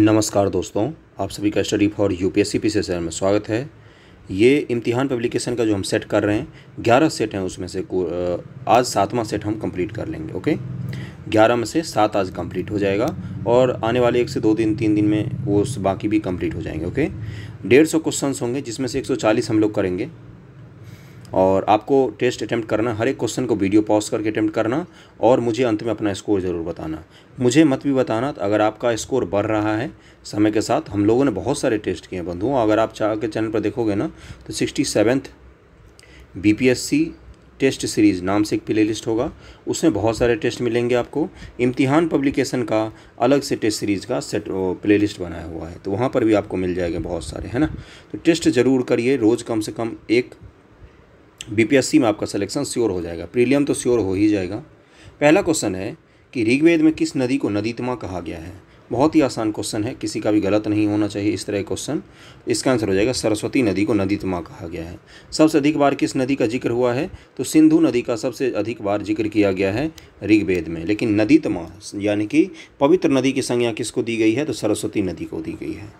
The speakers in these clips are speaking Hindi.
नमस्कार दोस्तों आप सभी का study for UPSC P sir में स्वागत है ये इम्तिहान पब्लिकेशन का जो हम सेट कर रहे हैं ग्यारह सेट हैं उसमें से आज सातवां सेट हम कंप्लीट कर लेंगे ओके ग्यारह में से सात आज कंप्लीट हो जाएगा और आने वाले एक से दो दिन तीन दिन में वो बाकी भी कंप्लीट हो जाएंगे ओके डेढ़ सौ क्वेश्चन होंगे जिसमें से एक सौ चालीस हम लोग करेंगे और आपको टेस्ट अटैम्प्ट करना हर एक क्वेश्चन को वीडियो पॉज करके अटैम्प्ट करना और मुझे अंत में अपना स्कोर ज़रूर बताना मुझे मत भी बताना तो अगर आपका स्कोर बढ़ रहा है समय के साथ हम लोगों ने बहुत सारे टेस्ट किए हैं बंधुओं अगर आप चाह के चैनल पर देखोगे ना तो sixty seventh B P S C test series नाम से एक प्ले लिस्ट होगा उसमें बहुत सारे टेस्ट मिलेंगे आपको इम्तिहान पब्लिकेशन का अलग से टेस्ट सीरीज़ का सेट प्ले बनाया हुआ है तो वहाँ पर भी आपको मिल जाएगा बहुत सारे है ना तो टेस्ट ज़रूर करिए रोज़ कम से कम एक बीपीएससी में आपका सिलेक्शन श्योर हो जाएगा प्रीलियम तो श्योर हो ही जाएगा पहला क्वेश्चन है कि ऋग्वेद में किस नदी को नदीतमा कहा गया है बहुत ही आसान क्वेश्चन है किसी का भी गलत नहीं होना चाहिए इस तरह क्वेश्चन इसका आंसर हो जाएगा सरस्वती नदी को नदीतमा कहा गया है सबसे अधिक बार किस नदी का जिक्र हुआ है तो सिंधु नदी का सबसे अधिक बार जिक्र किया गया है ऋग्वेद में लेकिन नदीतमा यानी कि पवित्र नदी की संज्ञा किसको दी गई है तो सरस्वती नदी को दी गई है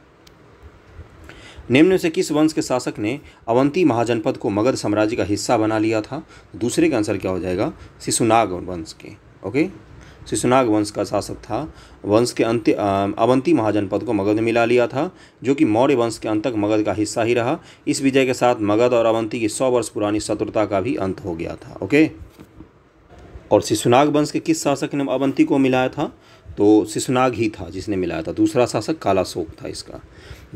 निम्न से किस वंश के शासक ने अवंती महाजनपद को मगध साम्राज्य का हिस्सा बना लिया था दूसरे का आंसर क्या हो जाएगा शिशुनाग वंश के ओके शिशुनाग वंश का शासक था वंश के अंत अवंती महाजनपद को मगध मिला लिया था जो कि मौर्य वंश के अंत तक मगध का हिस्सा ही रहा इस विजय के साथ मगध और अवंती की सौ वर्ष पुरानी शत्रुता का भी अंत हो गया था ओके और शिशुनाग वंश के किस शासक ने अवंती को मिलाया था तो सिसनाग ही था जिसने मिलाया था दूसरा शासक कालाशोक था इसका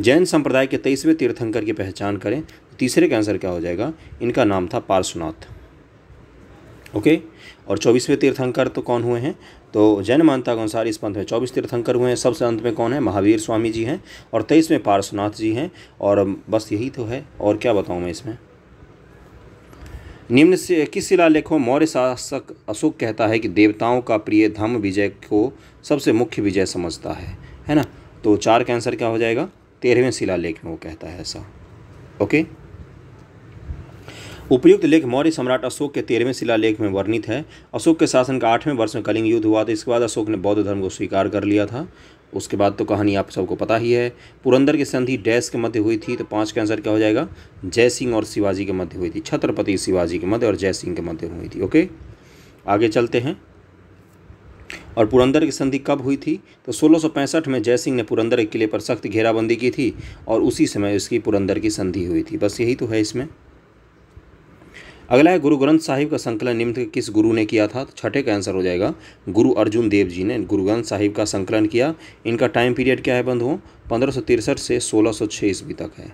जैन संप्रदाय के तेईसवें तीर्थंकर की पहचान करें तो तीसरे का आंसर क्या हो जाएगा इनका नाम था पार्श्वनाथ ओके और चौबीसवें तीर्थंकर तो कौन हुए हैं तो जैन मानता के अनुसार इस पंथ में चौबीस तीर्थंकर हुए हैं सबसे अंत में कौन है महावीर स्वामी जी हैं और तेईसवें पार्श्वनाथ जी हैं और बस यही तो है और क्या बताऊँ मैं इसमें निम्न से किस शिलालेखों मौर्य शासक अशोक कहता है कि देवताओं का प्रिय धम्म विजय को सबसे मुख्य विजय समझता है है ना तो चार का आंसर क्या हो जाएगा तेरहवें शिलालेख में वो कहता है ऐसा ओके उपयुक्त लेख मौर्य सम्राट अशोक के तेरहवें शिलालेख में वर्णित है अशोक के शासन का आठवें वर्ष में कलिंग युद्ध हुआ था इसके बाद अशोक ने बौद्ध धर्म को स्वीकार कर लिया था उसके बाद तो कहानी आप सबको पता ही है पुरंदर की संधि डैश के मध्य हुई थी तो पाँच का आंसर क्या हो जाएगा जय सिंह और शिवाजी के मध्य हुई थी छत्रपति शिवाजी के मध्य और जय सिंह के मध्य हुई थी ओके आगे चलते हैं और पुरंदर की संधि कब हुई थी तो 1665 में जय सिंह ने पुरंदर के किले पर सख्त घेराबंदी की थी और उसी समय उसकी पुरंदर की संधि हुई थी बस यही तो है इसमें अगला है गुरु ग्रंथ साहिब का संकलन निम्न किस गुरु ने किया था तो छठे का आंसर हो जाएगा गुरु अर्जुन देव जी ने गुरु ग्रंथ साहिब का संकलन किया इनका टाइम पीरियड क्या है बंधुओं पंद्रह से सोलह सौ ईस्वी तक है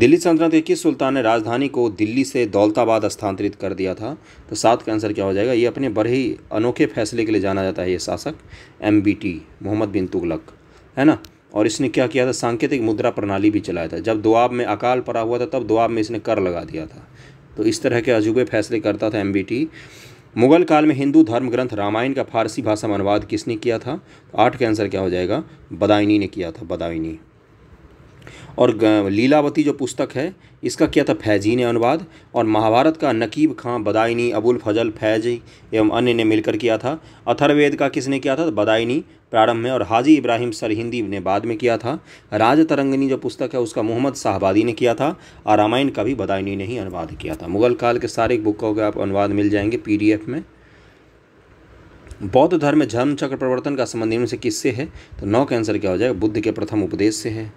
दिल्ली सल्तनत के किस सुल्तान ने राजधानी को दिल्ली से दौलताबाद स्थानांतरित कर दिया था तो सात का आंसर क्या हो जाएगा ये अपने बड़े ही अनोखे फैसले के लिए जाना जाता है ये शासक एम मोहम्मद बिन तुगलक है ना और इसने क्या किया था सांकेतिक मुद्रा प्रणाली भी चलाया था जब दुआब में अकाल पड़ा हुआ था तब दुआब में इसने कर लगा दिया था तो इस तरह के अजूबे फैसले करता था एम मुगल काल में हिंदू धर्म ग्रंथ रामायण का फारसी भाषा में अनुवाद किसने किया था तो आठ का आंसर क्या हो जाएगा बदायनी ने किया था बदायनी और लीलावती जो पुस्तक है इसका किया था फैजी ने अनुवाद और महाभारत का नकीब खां बदायनी अबुल फजल फैजी एवं अन्य ने मिलकर किया था अथर्वेद का किसने किया था बदायनी प्रारंभ में और हाजी इब्राहिम सर हिंदी ने बाद में किया था राज तरंगनी जो पुस्तक है उसका मोहम्मद शाहबादी ने किया था और रामायण का भी बदायनी ने ही अनुवाद किया था मुगल काल के सारे बुकों का आप अनुवाद मिल जाएंगे पी में बौद्ध धर्म में धर्म चक्र प्रवर्तन का संबंध इनमें से किससे है तो नौ कैंसर आंसर क्या हो जाएगा बुद्ध के प्रथम उपदेश से है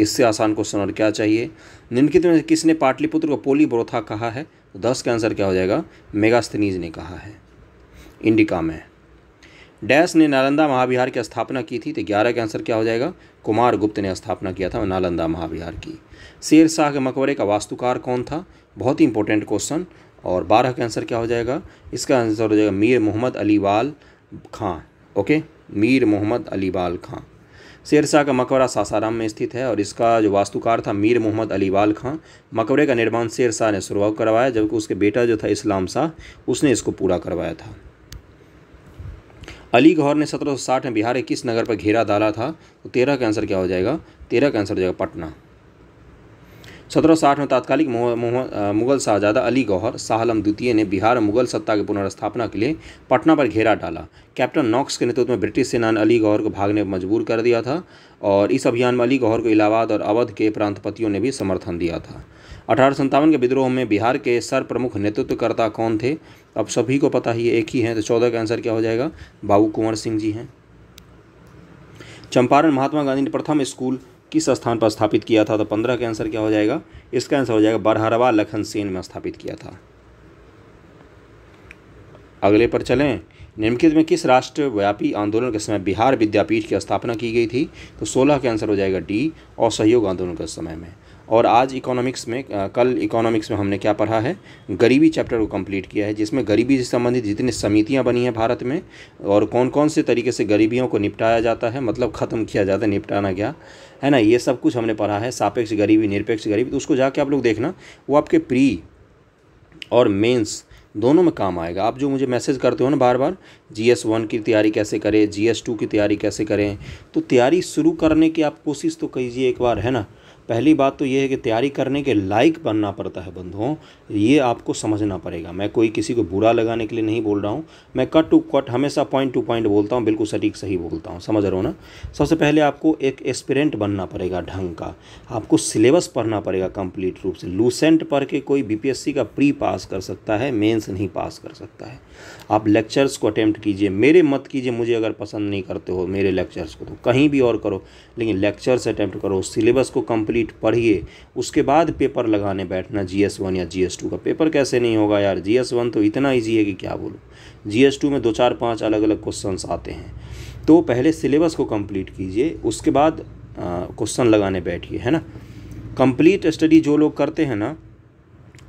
इससे आसान क्वेश्चन और क्या चाहिए निम्नलिखित में किसने पाटलिपुत्र को पोली ब्रोथा कहा है तो दस का आंसर क्या हो जाएगा मेगास्थनीज ने कहा है इंडिका में डैश ने नालंदा महाविहार की स्थापना की थी तो ग्यारह का आंसर क्या हो जाएगा कुमार गुप्त ने स्थापना किया था नालंदा महाविहार की शेर शाह के मकबरे का वास्तुकार कौन था बहुत ही इंपॉर्टेंट क्वेश्चन और बारह का आंसर क्या हो जाएगा इसका आंसर हो जाएगा मीर मोहम्मद अलीवाल खां ओके मीर मोहम्मद अलीवाल खां शेरशाह का मकबरा सासाराम में स्थित है और इसका जो वास्तुकार था मीर मोहम्मद अलीवाल खां मकबरे का निर्माण शेरशाह ने शुरू करवाया जबकि उसके बेटा जो था इस्लाम शाह उसने इसको पूरा करवाया था अली गौहर ने 1760 में बिहार के किस नगर पर घेरा डाला था तो तेरह का आंसर क्या हो जाएगा तेरह का आंसर हो जाएगा पटना सत्रह में तात्कालिक मुगल शाहजादा अली गौहर शाहलम द्वितीय ने बिहार मुगल सत्ता की पुनर्स्थापना के लिए पटना पर घेरा डाला कैप्टन नॉक्स के नेतृत्व में ब्रिटिश सेना ने अली गौहर को भागने पर मजबूर कर दिया था और इस अभियान में अली गौहर को इलाहाबाद और अवध के प्रांतपतियों ने भी समर्थन दिया था अठारह के विद्रोह में बिहार के सर प्रमुख नेतृत्वकर्ता कौन थे अब सभी को पता ही एक ही हैं तो चौदह का आंसर क्या हो जाएगा बाबू कुंवर सिंह जी हैं चंपारण महात्मा गांधी ने प्रथम स्कूल किस स्थान पर स्थापित किया था तो पंद्रह का आंसर क्या हो जाएगा इसका आंसर हो जाएगा बरहरवा लखन सेन में स्थापित किया था अगले पर चलें निम्नलिखित में किस राष्ट्रव्यापी आंदोलन के समय बिहार विद्यापीठ की स्थापना की गई थी तो सोलह का आंसर हो जाएगा डी असहयोग आंदोलन के समय में और आज इकोनॉमिक्स में कल इकोनॉमिक्स में हमने क्या पढ़ा है गरीबी चैप्टर को कंप्लीट किया है जिसमें गरीबी से संबंधित जितनी समितियां बनी हैं भारत में और कौन कौन से तरीके से गरीबियों को निपटाया जाता है मतलब ख़त्म किया जाता है निपटाना क्या है ना ये सब कुछ हमने पढ़ा है सापेक्ष गरीबी निरपेक्ष गरीबी तो उसको जाके आप लोग देखना वो आपके प्री और मेन्स दोनों में काम आएगा आप जो मुझे मैसेज करते हो ना बार बार जी एस वन की तैयारी कैसे करें जी एस टू की तैयारी कैसे करें तो तैयारी शुरू करने की आप कोशिश तो कीजिए एक बार है ना पहली बात तो ये है कि तैयारी करने के लायक बनना पड़ता है बंधुओं ये आपको समझना पड़ेगा मैं कोई किसी को बुरा लगाने के लिए नहीं बोल रहा हूँ मैं कट टू कट हमेशा पॉइंट टू पॉइंट बोलता हूँ बिल्कुल सटीक सही बोलता हूँ समझ रहे हो ना सबसे पहले आपको एक एक्सपेरेंट बनना पड़ेगा ढंग का आपको सिलेबस पढ़ना पड़ेगा कम्प्लीट रूप से लूसेंट पढ़ के कोई बी का प्री पास कर सकता है मेन्स नहीं पास कर सकता है आप लेक्चर्स को अटैम्प्ट कीजिए मेरे मत कीजिए मुझे अगर पसंद नहीं करते हो मेरे लेक्चर्स को तो कहीं भी और करो लेकिन लेक्चर्स अटैम्प्ट करो सिलेबस को कंप्लीट पढ़िए उसके बाद पेपर लगाने बैठना जी एस वन या जी एस टू का पेपर कैसे नहीं होगा यार जी एस वन तो इतना ईजी है कि क्या बोलूँ जी एस टू में दो चार पाँच अलग अलग क्वेश्चन आते हैं तो पहले सिलेबस को कम्प्लीट कीजिए उसके बाद क्वेश्चन लगाने बैठिए है ना कंप्लीट स्टडी जो लोग करते हैं ना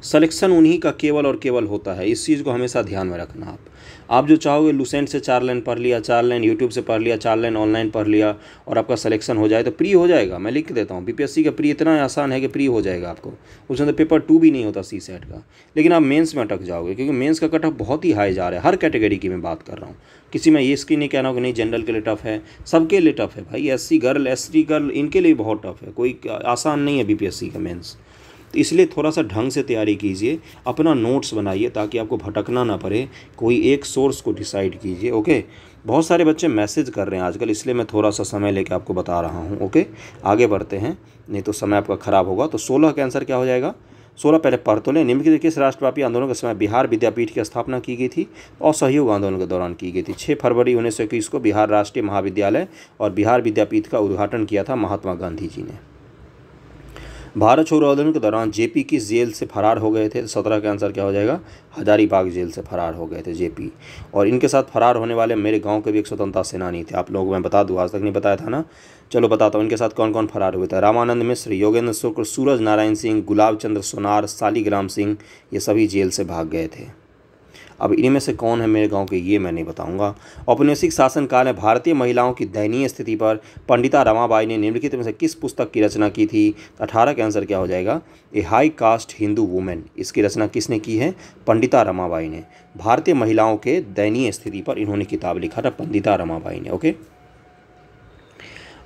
सलेक्शन उन्हीं का केवल और केवल होता है इस चीज़ को हमेशा ध्यान में रखना आप आप जो चाहोगे लूसेंट से चार लाइन पढ़ लिया चार लाइन यूट्यूब से पढ़ लिया चार लाइन ऑनलाइन पढ़ लिया और आपका सलेक्शन हो जाए तो प्री हो जाएगा मैं लिख देता हूँ बीपीएससी का प्री इतना आसान है कि प्री हो जाएगा आपको उसमें तो पेपर टू भी नहीं होता सी सेट का लेकिन आप मेन्स में अटक जाओगे क्योंकि मेन्स का कटअप बहुत ही हाई जा रहा है हर कैटेगरी की मैं बात कर रहा हूँ किसी में ये इसकी नहीं कहना हो कि नहीं जनरल के लिए टफ है सबके लिए टफ है भाई एस गर्ल एस गर्ल इनके लिए बहुत टफ है कोई आसान नहीं है बी का मेन्स तो इसलिए थोड़ा सा ढंग से तैयारी कीजिए अपना नोट्स बनाइए ताकि आपको भटकना ना पड़े कोई एक सोर्स को डिसाइड कीजिए ओके बहुत सारे बच्चे मैसेज कर रहे हैं आजकल इसलिए मैं थोड़ा सा समय लेके आपको बता रहा हूँ ओके आगे बढ़ते हैं नहीं तो समय आपका ख़राब होगा तो सोलह का आंसर क्या हो जाएगा सोलह पहले पढ़ तो लें निम्नलिखित किस राष्ट्रव्यापी आंदोलन के समय बिहार विद्यापीठ की स्थापना की गई थी और सहयोग आंदोलन के दौरान की गई थी छः फरवरी उन्नीस को बिहार राष्ट्रीय महाविद्यालय और बिहार विद्यापीठ का उद्घाटन किया था महात्मा गांधी जी ने भारत छोड़ो आंदोलन के दौरान जेपी किस जेल से फरार हो गए थे तो सत्रह का आंसर क्या हो जाएगा हजारीबाग जेल से फरार हो गए थे जेपी और इनके साथ फरार होने वाले मेरे गांव के भी एक स्वतंत्रता सेनानी थे आप लोगों को मैं बता दूँ आज तक नहीं बताया था ना चलो बताता हूँ इनके साथ कौन कौन फरार हुए थे रामानंद मिश्र योगेंद्र शुक्र सूरज नारायण सिंह गुलाब चंद्र सोनार सालीग्राम सिंह ये सभी जेल से भाग गए थे अब इनमें से कौन है मेरे गांव के ये मैं नहीं बताऊंगा औपनिवेशिक शासनकाल में भारतीय महिलाओं की दयनीय स्थिति पर पंडिता रमाबाई ने निम्नलिखित में से किस पुस्तक की रचना की थी अठारह के आंसर क्या हो जाएगा A high caste Hindu women इसकी रचना किसने की है पंडिता रमाबाई ने भारतीय महिलाओं के दयनीय स्थिति पर इन्होंने किताब लिखा था पंडिता रमाबाई ने ओके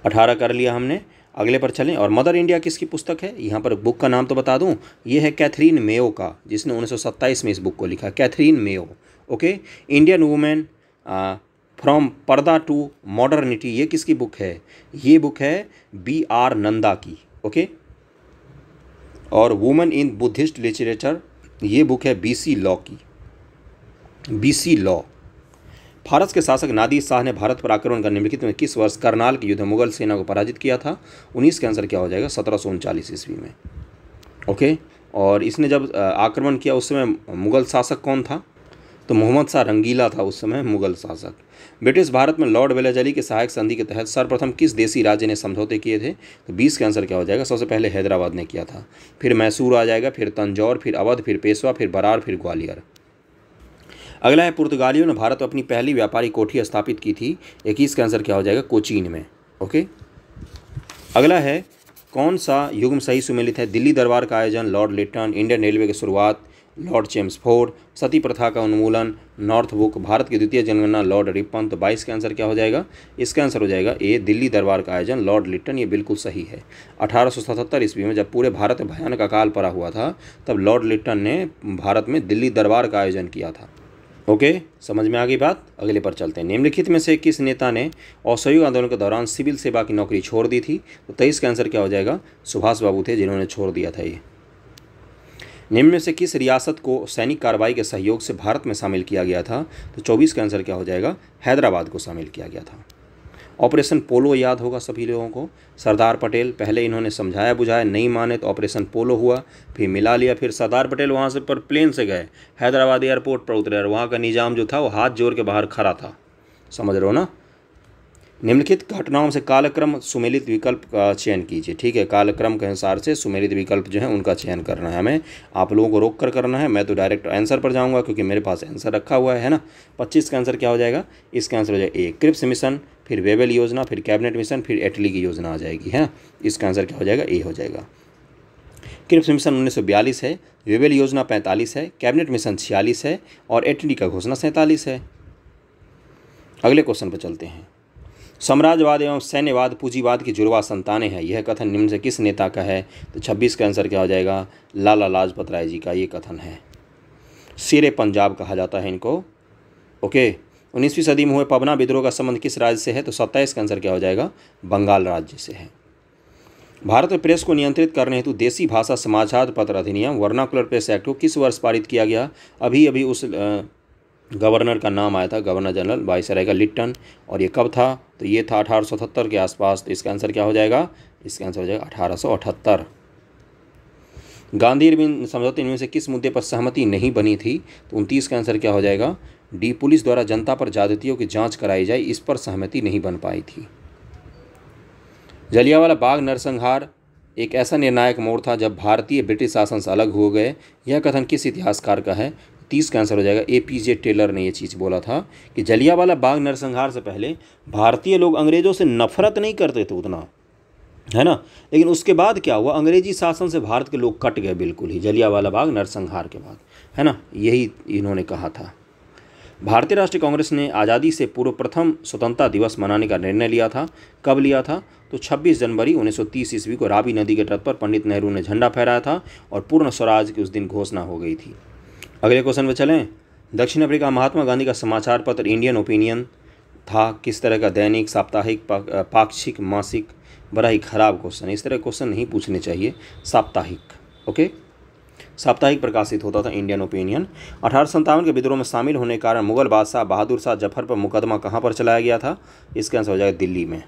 अठारह कर लिया हमने अगले पर चलें और मदर इंडिया किसकी पुस्तक है यहाँ पर बुक का नाम तो बता दूँ ये है कैथरीन मेयो का जिसने 1927 में इस बुक को लिखा Katherine Mayo okay Indian women from purdah to modernity ये किसकी बुक है ये बुक है बी आर नंदा की ओके और वुमेन इन बुद्धिस्ट लिटरेचर ये बुक है बी सी लॉ की बी सी लॉ फारस के शासक नादिर शाह ने भारत पर आक्रमण का निम्नलिखित में किस वर्ष करनाल के युद्ध मुगल सेना को पराजित किया था उन्नीस के आंसर क्या हो जाएगा सत्रह सौ उनचालीस ईस्वी में ओके और इसने जब आक्रमण किया उस समय मुगल शासक कौन था तो मोहम्मद शाह रंगीला था उस समय मुगल शासक ब्रिटिश भारत में लॉर्ड वेलाजली के सहायक संधि के तहत सर्वप्रथम किस देसी राज्य ने समझौते किए थे तो बीस का आंसर क्या हो जाएगा सबसे पहले हैदराबाद ने किया था फिर मैसूर आ जाएगा फिर तंजौर फिर अवध फिर पेशवा फिर बरार फिर ग्वालियर अगला है पुर्तगालियों ने भारत में अपनी पहली व्यापारी कोठी स्थापित की थी इक्कीस का आंसर क्या हो जाएगा कोचीन में ओके अगला है कौन सा युग्म सही सुमेलित है दिल्ली दरबार का आयोजन लॉर्ड लिटन इंडियन रेलवे की शुरुआत लॉर्ड चेम्स फोर्ड सती प्रथा का उन्मूलन नॉर्थ बुक भारत की द्वितीय जनगणना लॉर्ड रिपन तो बाईस का आंसर क्या हो जाएगा इसका आंसर हो जाएगा ए दिल्ली दरबार का आयोजन लॉर्ड लिट्टन ये बिल्कुल सही है अठारह ईस्वी में जब पूरे भारत में भयानक अकाल पड़ा हुआ था तब लॉर्ड लिट्टन ने भारत में दिल्ली दरबार का आयोजन किया था ओके समझ में आ गई बात अगले पर चलते हैं निम्नलिखित में से किस नेता ने असहयोग आंदोलन के दौरान सिविल सेवा की नौकरी छोड़ दी थी तो तेईस का आंसर क्या हो जाएगा सुभाष बाबू थे जिन्होंने छोड़ दिया था ये निम्न में से किस रियासत को सैनिक कार्रवाई के सहयोग से भारत में शामिल किया गया था तो चौबीस का आंसर क्या हो जाएगा हैदराबाद को शामिल किया गया था ऑपरेशन पोलो याद होगा सभी लोगों को सरदार पटेल पहले इन्होंने समझाया बुझाया नहीं माने तो ऑपरेशन पोलो हुआ फिर मिला लिया फिर सरदार पटेल वहाँ से पर प्लेन से गए हैदराबाद एयरपोर्ट पर उतरे और वहाँ का निज़ाम जो था वो हाथ जोड़ के बाहर खड़ा था समझ रहे हो ना निम्नलिखित घटनाओं से कालक्रम सुमेलित विकल्प का चयन कीजिए ठीक है कालक्रम के अनुसार से सुमेलित विकल्प जो है उनका चयन करना है हमें आप लोगों को रोक कर करना है मैं तो डायरेक्ट आंसर पर जाऊंगा क्योंकि मेरे पास आंसर रखा हुआ है ना पच्चीस का आंसर क्या हो जाएगा इसका आंसर हो जाएगा ए क्रिप्स मिशन फिर वेवल योजना फिर कैबिनेट मिशन फिर एटली की योजना आ जाएगी है ना इसका आंसर क्या हो जाएगा ए हो जाएगा क्रिप्स मिशन उन्नीस है वेबल योजना पैंतालीस है कैबिनेट मिशन छियालीस है और एटली का घोषणा सैंतालीस है अगले क्वेश्चन पर चलते हैं साम्राज्यवाद एवं सैन्यवाद पूंजीवाद की जुड़वा संतानें हैं यह कथन निम्न से किस नेता का है तो 26 का आंसर क्या हो जाएगा लाला लाजपत राय जी का ये कथन है शेर पंजाब कहा जाता है इनको ओके उन्नीसवीं सदी में हुए पवना विद्रोह का संबंध किस राज्य से है तो सत्ताईस का आंसर क्या हो जाएगा बंगाल राज्य से है भारत में प्रेस को नियंत्रित करने हेतु देसी भाषा समाचार पत्र अधिनियम वर्नाकुलर प्रेस एक्ट को किस वर्ष पारित किया गया अभी अभी उस गवर्नर का नाम आया था गवर्नर जनरल वाइसराय का लिट्टन और ये कब था तो ये था अठारह के आसपास तो इसका आंसर क्या हो जाएगा इसका आंसर हो जाएगा अठारह गांधी समझौते इनमें से किस मुद्दे पर सहमति नहीं बनी थी तो उनतीस का आंसर क्या हो जाएगा डी पुलिस द्वारा जनता पर ज्यादतियों की जांच कराई जाए इस पर सहमति नहीं बन पाई थी जलियावाला बाग नरसंहार एक ऐसा निर्णायक मोड़ था जब भारतीय ब्रिटिश शासन से अलग हो गए यह कथन किस इतिहासकार का है तीस का आंसर हो जाएगा ए पी जे टेलर ने यह चीज़ बोला था कि जलियावाला बाग नरसंहार से पहले भारतीय लोग अंग्रेज़ों से नफरत नहीं करते थे उतना है ना लेकिन उसके बाद क्या हुआ अंग्रेजी शासन से भारत के लोग कट गए बिल्कुल ही जलियावाला बाग नरसंहार के बाद है ना यही इन्होंने कहा था भारतीय राष्ट्रीय कांग्रेस ने आज़ादी से पूर्व प्रथम स्वतंत्रता दिवस मनाने का निर्णय लिया था कब लिया था तो 26 जनवरी 1930 ईस्वी को राबी नदी के तट पर पंडित नेहरू ने झंडा फहराया था और पूर्ण स्वराज की उस दिन घोषणा हो गई थी अगले क्वेश्चन पर चलें दक्षिण अफ्रीका महात्मा गांधी का समाचार पत्र इंडियन ओपिनियन था किस तरह का दैनिक साप्ताहिक पाक्षिक मासिक बड़ा ही खराब क्वेश्चन इस तरह क्वेश्चन नहीं पूछने चाहिए साप्ताहिक ओके साप्ताहिक प्रकाशित होता था इंडियन ओपिनियन अठारह के विद्रोह में शामिल होने के कारण मुगल बादशाह बहादुर शाह जफर पर मुकदमा कहाँ पर चलाया गया था इसका आंसर हो जाएगा दिल्ली में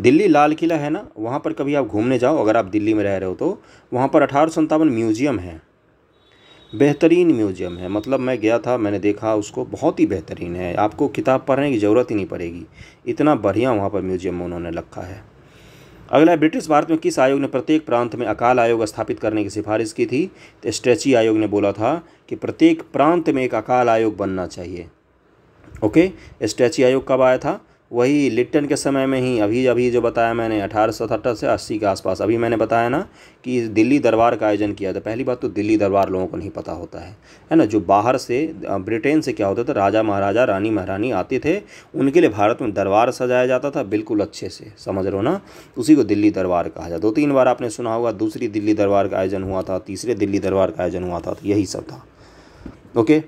दिल्ली लाल किला है ना वहाँ पर कभी आप घूमने जाओ अगर आप दिल्ली में रह रहे हो तो वहाँ पर अठारह म्यूजियम है बेहतरीन म्यूजियम है मतलब मैं गया था मैंने देखा उसको बहुत ही बेहतरीन है आपको किताब पढ़ने की ज़रूरत ही नहीं पड़ेगी इतना बढ़िया वहाँ पर म्यूजियम उन्होंने रखा है अगला ब्रिटिश भारत में किस आयोग ने प्रत्येक प्रांत में अकाल आयोग स्थापित करने की सिफारिश की थी तो स्ट्रेची आयोग ने बोला था कि प्रत्येक प्रांत में एक अकाल आयोग बनना चाहिए ओके स्ट्रेची आयोग कब आया था वही लिट्टन के समय में ही अभी अभी जो बताया मैंने अठारह से अस्सी के आसपास अभी मैंने बताया ना कि दिल्ली दरबार का आयोजन किया था पहली बात तो दिल्ली दरबार लोगों को नहीं पता होता है है ना जो बाहर से ब्रिटेन से क्या होता था राजा महाराजा रानी महारानी आते थे उनके लिए भारत में दरबार सजाया जाता था बिल्कुल अच्छे से समझ रहे हो ना उसी को दिल्ली दरबार कहा जाता दो तीन बार आपने सुना होगा दूसरी दिल्ली दरबार का आयोजन हुआ था तीसरे दिल्ली दरबार का आयोजन हुआ था तो यही सब था ओके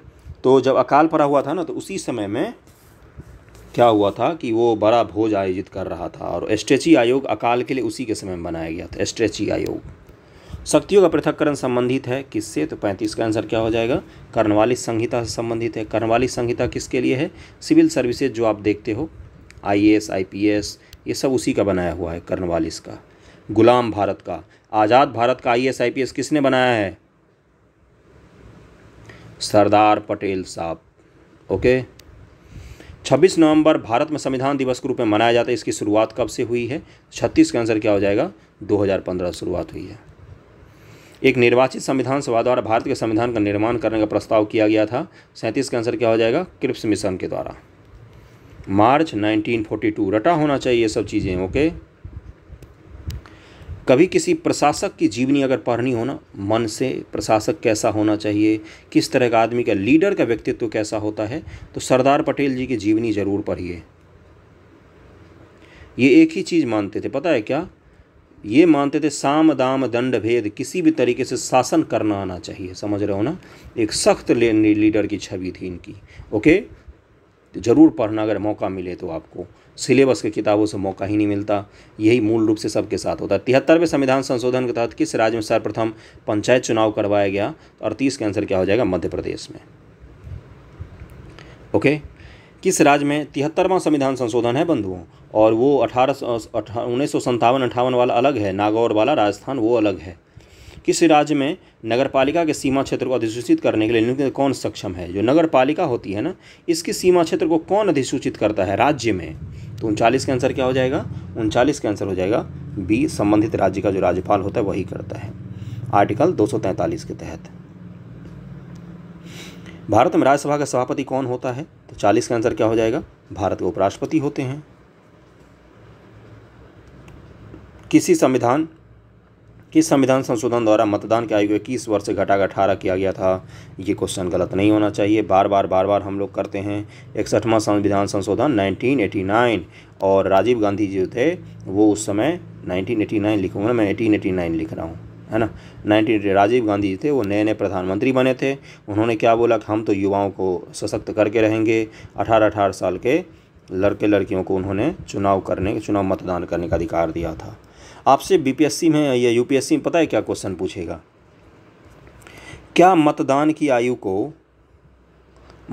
तो जब अकाल पड़ा हुआ था ना तो उसी समय में क्या हुआ था कि वो बड़ा भोज आयोजित कर रहा था और एस्ट्रेची आयोग अकाल के लिए उसी के समय में बनाया गया था स्ट्रेची आयोग शक्तियों का पृथककरण संबंधित है किससे तो पैंतीस का आंसर क्या हो जाएगा कर्णवाली संहिता से संबंधित है कर्णवाली संहिता किसके लिए है सिविल सर्विसेज जो आप देखते हो आईएएस आईपीएस ये सब उसी का बनाया हुआ है कर्णवालिस का गुलाम भारत का आज़ाद भारत का आईएएस आईपीएस किसने बनाया है सरदार पटेल साहब ओके छब्बीस नवंबर भारत में संविधान दिवस के रूप में मनाया जाता है इसकी शुरुआत कब से हुई है छत्तीस का आंसर क्या हो जाएगा 2015 शुरुआत हुई है एक निर्वाचित संविधान सभा द्वारा भारत के संविधान का निर्माण करने का प्रस्ताव किया गया था सैंतीस का आंसर क्या हो जाएगा क्रिप्स मिशन के द्वारा मार्च 1942 रटा होना चाहिए ये सब चीज़ें ओके कभी किसी प्रशासक की जीवनी अगर पढ़नी हो ना मन से प्रशासक कैसा होना चाहिए किस तरह का आदमी का लीडर का व्यक्तित्व कैसा होता है तो सरदार पटेल जी की जीवनी ज़रूर पढ़िए ये एक ही चीज़ मानते थे पता है क्या ये मानते थे साम दाम दंड भेद किसी भी तरीके से शासन करना आना चाहिए समझ रहे हो ना एक सख्त लीडर की छवि थी इनकी ओके तो ज़रूर पढ़ना अगर मौका मिले तो आपको सिलेबस की किताबों से मौका ही नहीं मिलता यही मूल रूप से सबके साथ होता है तिहत्तरवें संविधान संशोधन के तहत किस राज्य में सर्वप्रथम पंचायत चुनाव करवाया गया तो अड़तीस का आंसर क्या हो जाएगा मध्य प्रदेश में ओके किस राज्य में तिहत्तरवां संविधान संशोधन है बंधुओं और वो अठारह उन्नीस सौ संतावन वाला अलग है नागौर वाला राजस्थान वो अलग है किस राज्य में नगरपालिका के सीमा क्षेत्र को अधिसूचित करने के लिए कौन सक्षम है जो नगरपालिका होती है ना इसकी सीमा क्षेत्र को कौन अधिसूचित करता है राज्य में तो उनचालीस का आंसर क्या हो जाएगा उनचालीस का आंसर हो जाएगा बी संबंधित राज्य का जो राज्यपाल होता है वही करता है आर्टिकल 243 के तहत भारत में राज्यसभा का सभापति कौन होता है तो चालीस का आंसर क्या हो जाएगा भारत के उपराष्ट्रपति होते हैं किसी संविधान कि संविधान संशोधन द्वारा मतदान के आयु को इक्कीस वर्ष से घटाकर अठारह किया गया था ये क्वेश्चन गलत नहीं होना चाहिए बार बार बार बार हम लोग करते हैं इकसठवां संविधान संशोधन 1989 और राजीव गांधी जी थे वो उस समय 1989 लिखूँगा ना मैं नाइन लिख रहा हूँ है ना नाइनटीन राजीव गांधी थे वो नए नए प्रधानमंत्री बने थे उन्होंने क्या बोला कि हम तो युवाओं को सशक्त करके रहेंगे अठारह अठारह साल के लड़के लड़कियों को उन्होंने चुनाव करने चुनाव मतदान करने का अधिकार दिया था आपसे बीपीएससी में या यूपीएससी में पता है क्या क्वेश्चन पूछेगा क्या मतदान की आयु को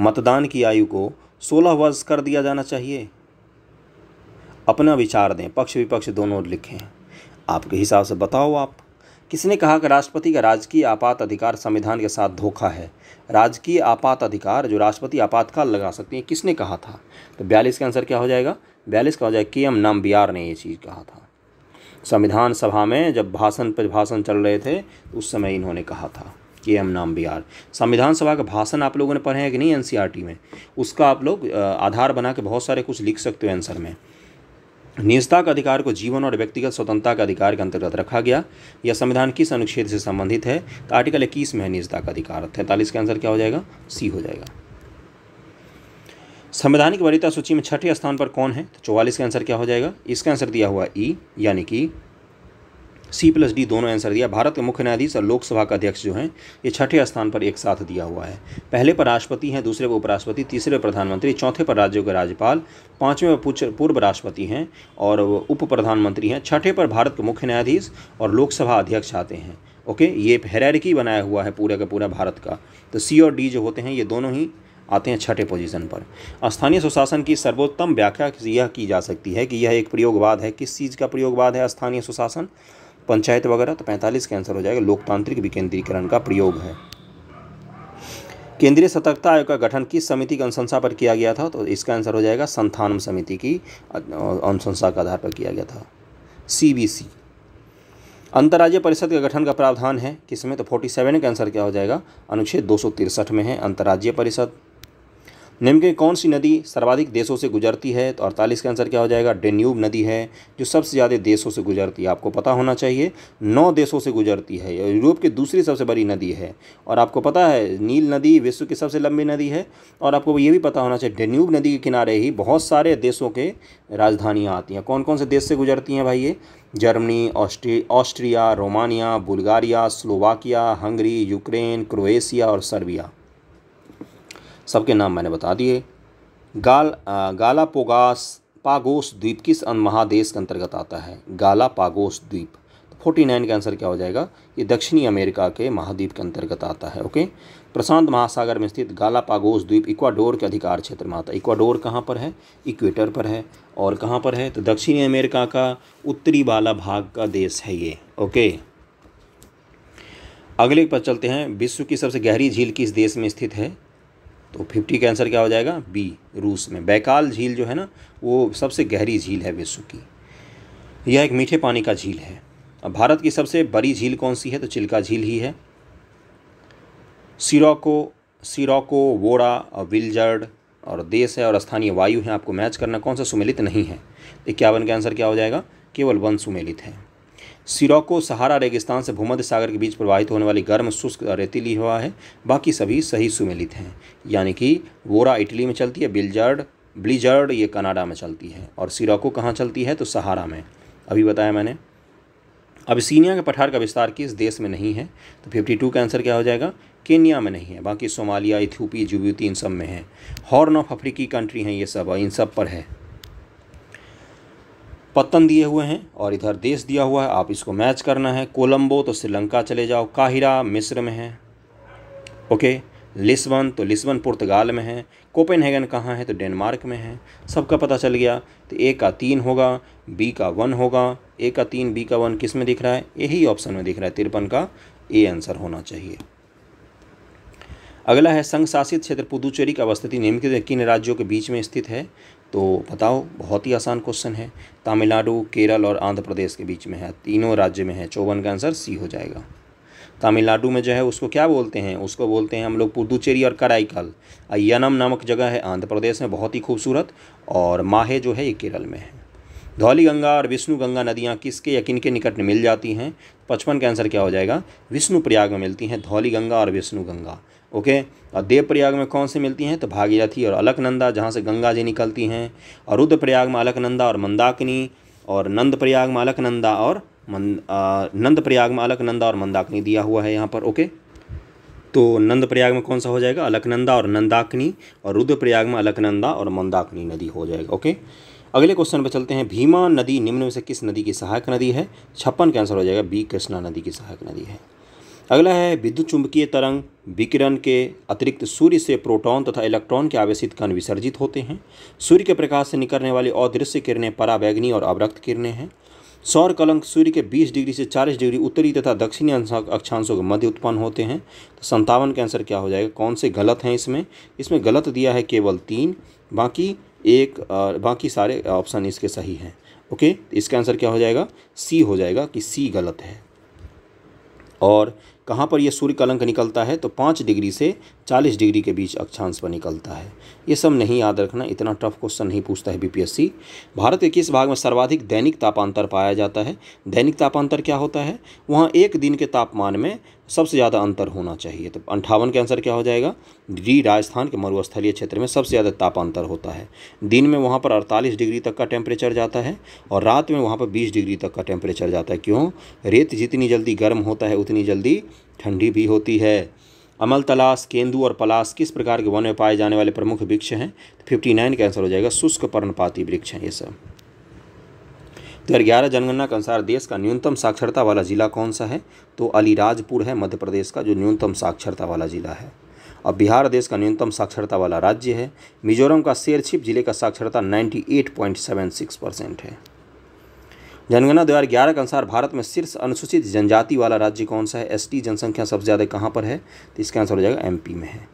मतदान की आयु को सोलह वर्ष कर दिया जाना चाहिए अपना विचार दें पक्ष विपक्ष दोनों लिखें आपके हिसाब से बताओ आप किसने कहा कि राष्ट्रपति का राजकीय आपात अधिकार संविधान के साथ धोखा है राजकीय आपात अधिकार जो राष्ट्रपति आपातकाल लगा सकते हैं किसने कहा था तो बयालीस का आंसर क्या हो जाएगा बयालीस का हो जाएगा के एम नाम बिहार ने ये चीज़ कहा था संविधान सभा में जब भाषण पर भाषण चल रहे थे उस समय इन्होंने कहा था के एम नाम बिहार संविधान सभा का भाषण आप लोगों ने पढ़े हैं कि नहीं एनसीईआरटी में उसका आप लोग आधार बना के बहुत सारे कुछ लिख सकते हो आंसर में निजता का अधिकार को जीवन और व्यक्तिगत स्वतंत्रता का अधिकार के अंतर्गत रखा गया यह संविधान किस अनुच्छेद से संबंधित है तो आर्टिकल इक्कीस में है निजता का अधिकार तैंतालीस का आंसर क्या हो जाएगा सी हो जाएगा संवैधानिक वरीयता सूची में छठे स्थान पर कौन है तो चौवालीस का आंसर क्या हो जाएगा इसका आंसर दिया हुआ ई e, यानी कि सी प्लस डी दोनों आंसर दिया भारत के मुख्य न्यायाधीश और लोकसभा का अध्यक्ष जो हैं ये छठे स्थान पर एक साथ दिया हुआ है पहले पर राष्ट्रपति हैं दूसरे पर उपराष्ट्रपति तीसरे प्रधानमंत्री चौथे पर राज्यों के राज्यपाल पाँचवें पर पूर्व राष्ट्रपति हैं और उप प्रधानमंत्री हैं छठे पर भारत के मुख्य न्यायाधीश और लोकसभा अध्यक्ष आते हैं ओके ये हेरारिकी बनाया हुआ है पूरे का पूरा भारत का तो सी और डी जो होते हैं ये दोनों ही आते हैं छठे पोजीशन पर स्थानीय सुशासन की सर्वोत्तम व्याख्या यह की जा सकती है कि यह एक प्रयोगवाद है किस चीज़ का प्रयोगवाद है स्थानीय सुशासन पंचायत वगैरह तो पैंतालीस का आंसर हो जाएगा लोकतांत्रिक विकेंद्रीकरण का प्रयोग है केंद्रीय सतर्कता आयोग का गठन किस समिति की अनुशंसा पर किया गया था तो इसका आंसर हो जाएगा संथानम समिति की अनुशंसा के आधार पर किया गया था सी अंतर्राज्य परिषद के गठन का प्रावधान है किसमें तो फोर्टी सेवन का आंसर क्या हो जाएगा अनुच्छेद दो में है अंतर्राज्यीय परिषद निम्न की कौन सी नदी सर्वाधिक देशों से गुजरती है तो अड़तालीस का आंसर क्या हो जाएगा डेन्यूब नदी है जो सबसे ज़्यादा देशों से गुजरती है आपको पता होना चाहिए नौ देशों से गुजरती है यूरोप की दूसरी सबसे बड़ी नदी है और आपको पता है नील नदी विश्व की सबसे लंबी नदी है और आपको ये भी पता होना चाहिए डेन्यूब नदी के किनारे ही बहुत सारे देशों के राजधानियाँ आती हैं कौन कौन से देश से गुजरती हैं भाई ये जर्मनी ऑस्ट्री Austria Romania Bulgaria Slovakia Hungary Ukraine Croatia और सर्बिया सबके नाम मैंने बता दिए गाल गाला पोगास पागोस द्वीप किस महादेश के अंतर्गत आता है गाला पागोस द्वीप तो फोर्टी नाइन का आंसर क्या हो जाएगा ये दक्षिणी अमेरिका के महाद्वीप के अंतर्गत आता है ओके प्रशांत महासागर में स्थित गाला पागोस द्वीप इक्वाडोर के अधिकार क्षेत्र में आता है इक्वाडोर कहाँ पर है इक्वेटर पर है और कहाँ पर है तो दक्षिणी अमेरिका का उत्तरी वाला भाग का देश है ये ओके अगले पर चलते हैं विश्व की सबसे गहरी झील किस देश में स्थित है तो फिफ्टी का आंसर क्या हो जाएगा बी रूस में बैकाल झील जो है ना वो सबसे गहरी झील है विश्व की यह एक मीठे पानी का झील है अब भारत की सबसे बड़ी झील कौन सी है तो चिल्का झील ही है सिरोको सिरोको वोड़ा और विलजर्ड और देश है और स्थानीय वायु है आपको मैच करना कौन सा सुमेलित नहीं है इक्यावन का आंसर क्या हो जाएगा केवल वन सुमेलित है सिरोको सहारा रेगिस्तान से भूमध्य सागर के बीच प्रवाहित होने वाली गर्म शुष्क रेतीली हवा है बाकी सभी सही सुमेलित हैं यानी कि वोरा इटली में चलती है बिलजर्ड ब्लिजर्ड ये कनाडा में चलती है और सिराको कहाँ चलती है तो सहारा में अभी बताया मैंने अब सीनिया के पठार का विस्तार किस देश में नहीं है तो टू का आंसर क्या हो जाएगा केन्या में नहीं है बाकी सोमालिया इथियोपी जुबूती इन सब में है हॉर्न ऑफ अफ्रीकी कंट्री हैं ये सब इन सब पर है पत्तन दिए हुए हैं और इधर देश दिया हुआ है आप इसको मैच करना है कोलंबो तो श्रीलंका चले जाओ काहिरा मिस्र में है ओके लिस्बन तो लिस्बन पुर्तगाल में है कोपेनहेगन कहाँ है तो डेनमार्क में है सबका पता चल गया तो ए का तीन होगा बी का वन होगा ए का तीन बी का वन किस में दिख रहा है यही ऑप्शन में दिख रहा है तिरपन का ए आंसर होना चाहिए अगला है संघ शासित क्षेत्र पुदुचेरी का अवस्थिति निम्नलिखित किन राज्यों के बीच में स्थित है तो बताओ बहुत ही आसान क्वेश्चन है तमिलनाडु केरल और आंध्र प्रदेश के बीच में है तीनों राज्य में है चौवन का आंसर सी हो जाएगा तमिलनाडु में जो है उसको क्या बोलते हैं उसको बोलते हैं हम लोग पुदुचेरी और कराईकल अयनम नामक जगह है आंध्र प्रदेश में बहुत ही खूबसूरत और माहे जो है ये केरल में है धौली गंगा और विष्णु गंगा नदियाँ किसके या किन के निकट मिल जाती हैं पचपन का आंसर क्या हो जाएगा विष्णु प्रयाग में मिलती हैं धौली गंगा और विष्णु गंगा ओके और देवप्रयाग में कौन सी मिलती हैं तो भागीरथी और अलकनंदा जहाँ से गंगा जी निकलती हैं और रुद्रप्रयाग में अलकनंदा और मंदाकिनी और नंद प्रयाग में अलकनंदा और मंद नंद प्रयाग में अलकनंदा और मंदाकिनी दिया हुआ है यहाँ पर ओके तो नंद प्रयाग में कौन सा हो जाएगा अलकनंदा और नंदाकिनी और रुद्रप्रयाग में अलकनंदा और मंदाकिनी नदी हो जाएगा ओके अगले क्वेश्चन पर चलते हैं भीमा नदी निम्न में से किस नदी की सहायक नदी है छप्पन का आंसर हो जाएगा बी कृष्णा नदी की सहायक नदी है अगला है विद्युत चुंबकीय तरंग विकिरण के अतिरिक्त सूर्य से प्रोटॉन तथा इलेक्ट्रॉन के आवेशित कण विसर्जित होते हैं सूर्य के प्रकाश से निकलने वाली अदृश्य किरणें पराबैग्नी और अवरक्त किरणें हैं सौर कलंक सूर्य के 20 डिग्री से 40 डिग्री उत्तरी तथा दक्षिणी अक्षांशों के मध्य उत्पन्न होते हैं तो संतावन के आंसर क्या हो जाएगा कौन से गलत हैं इसमें इसमें गलत दिया है केवल तीन बाकी एक बाकी सारे ऑप्शन इसके सही हैं ओके इसका आंसर क्या हो जाएगा सी हो जाएगा कि सी गलत है और कहाँ पर यह सूर्य कलंक निकलता है तो पाँच डिग्री से चालीस डिग्री के बीच अक्षांश पर निकलता है ये सब नहीं याद रखना इतना टफ क्वेश्चन नहीं पूछता है बीपीएससी भारत के किस भाग में सर्वाधिक दैनिक तापांतर पाया जाता है दैनिक तापांतर क्या होता है वहाँ एक दिन के तापमान में सबसे ज़्यादा अंतर होना चाहिए तो अंठावन के आंसर क्या हो जाएगा डी राजस्थान के मरुस्थलीय क्षेत्र में सबसे ज़्यादा तापांतर होता है दिन में वहाँ पर 48 डिग्री तक का टेम्परेचर जाता है और रात में वहाँ पर 20 डिग्री तक का टेम्परेचर जाता है क्यों रेत जितनी जल्दी गर्म होता है उतनी जल्दी ठंडी भी होती है अमल तलाश केंदू और पलाश किस प्रकार के वन में पाए जाने वाले प्रमुख वृक्ष हैं तो फिफ्टी नाइन का आंसर हो जाएगा शुष्क पर्णपाती वृक्ष हैं ये सब दो हज़ार ग्यारह जनगणना के अनुसार देश का न्यूनतम साक्षरता वाला जिला कौन सा है तो अलीराजपुर है मध्य प्रदेश का जो न्यूनतम साक्षरता वाला जिला है अब बिहार देश का न्यूनतम साक्षरता वाला राज्य है मिजोरम का शेरछिप जिले का साक्षरता सिक्स परसेंट है जनगणना दो हज़ार के अनुसार भारत में शीर्ष अनुसूचित जनजाति वाला राज्य कौन सा है एसटी जनसंख्या सबसे ज़्यादा कहाँ पर है तो इसका आंसर हो जाएगा एमपी में है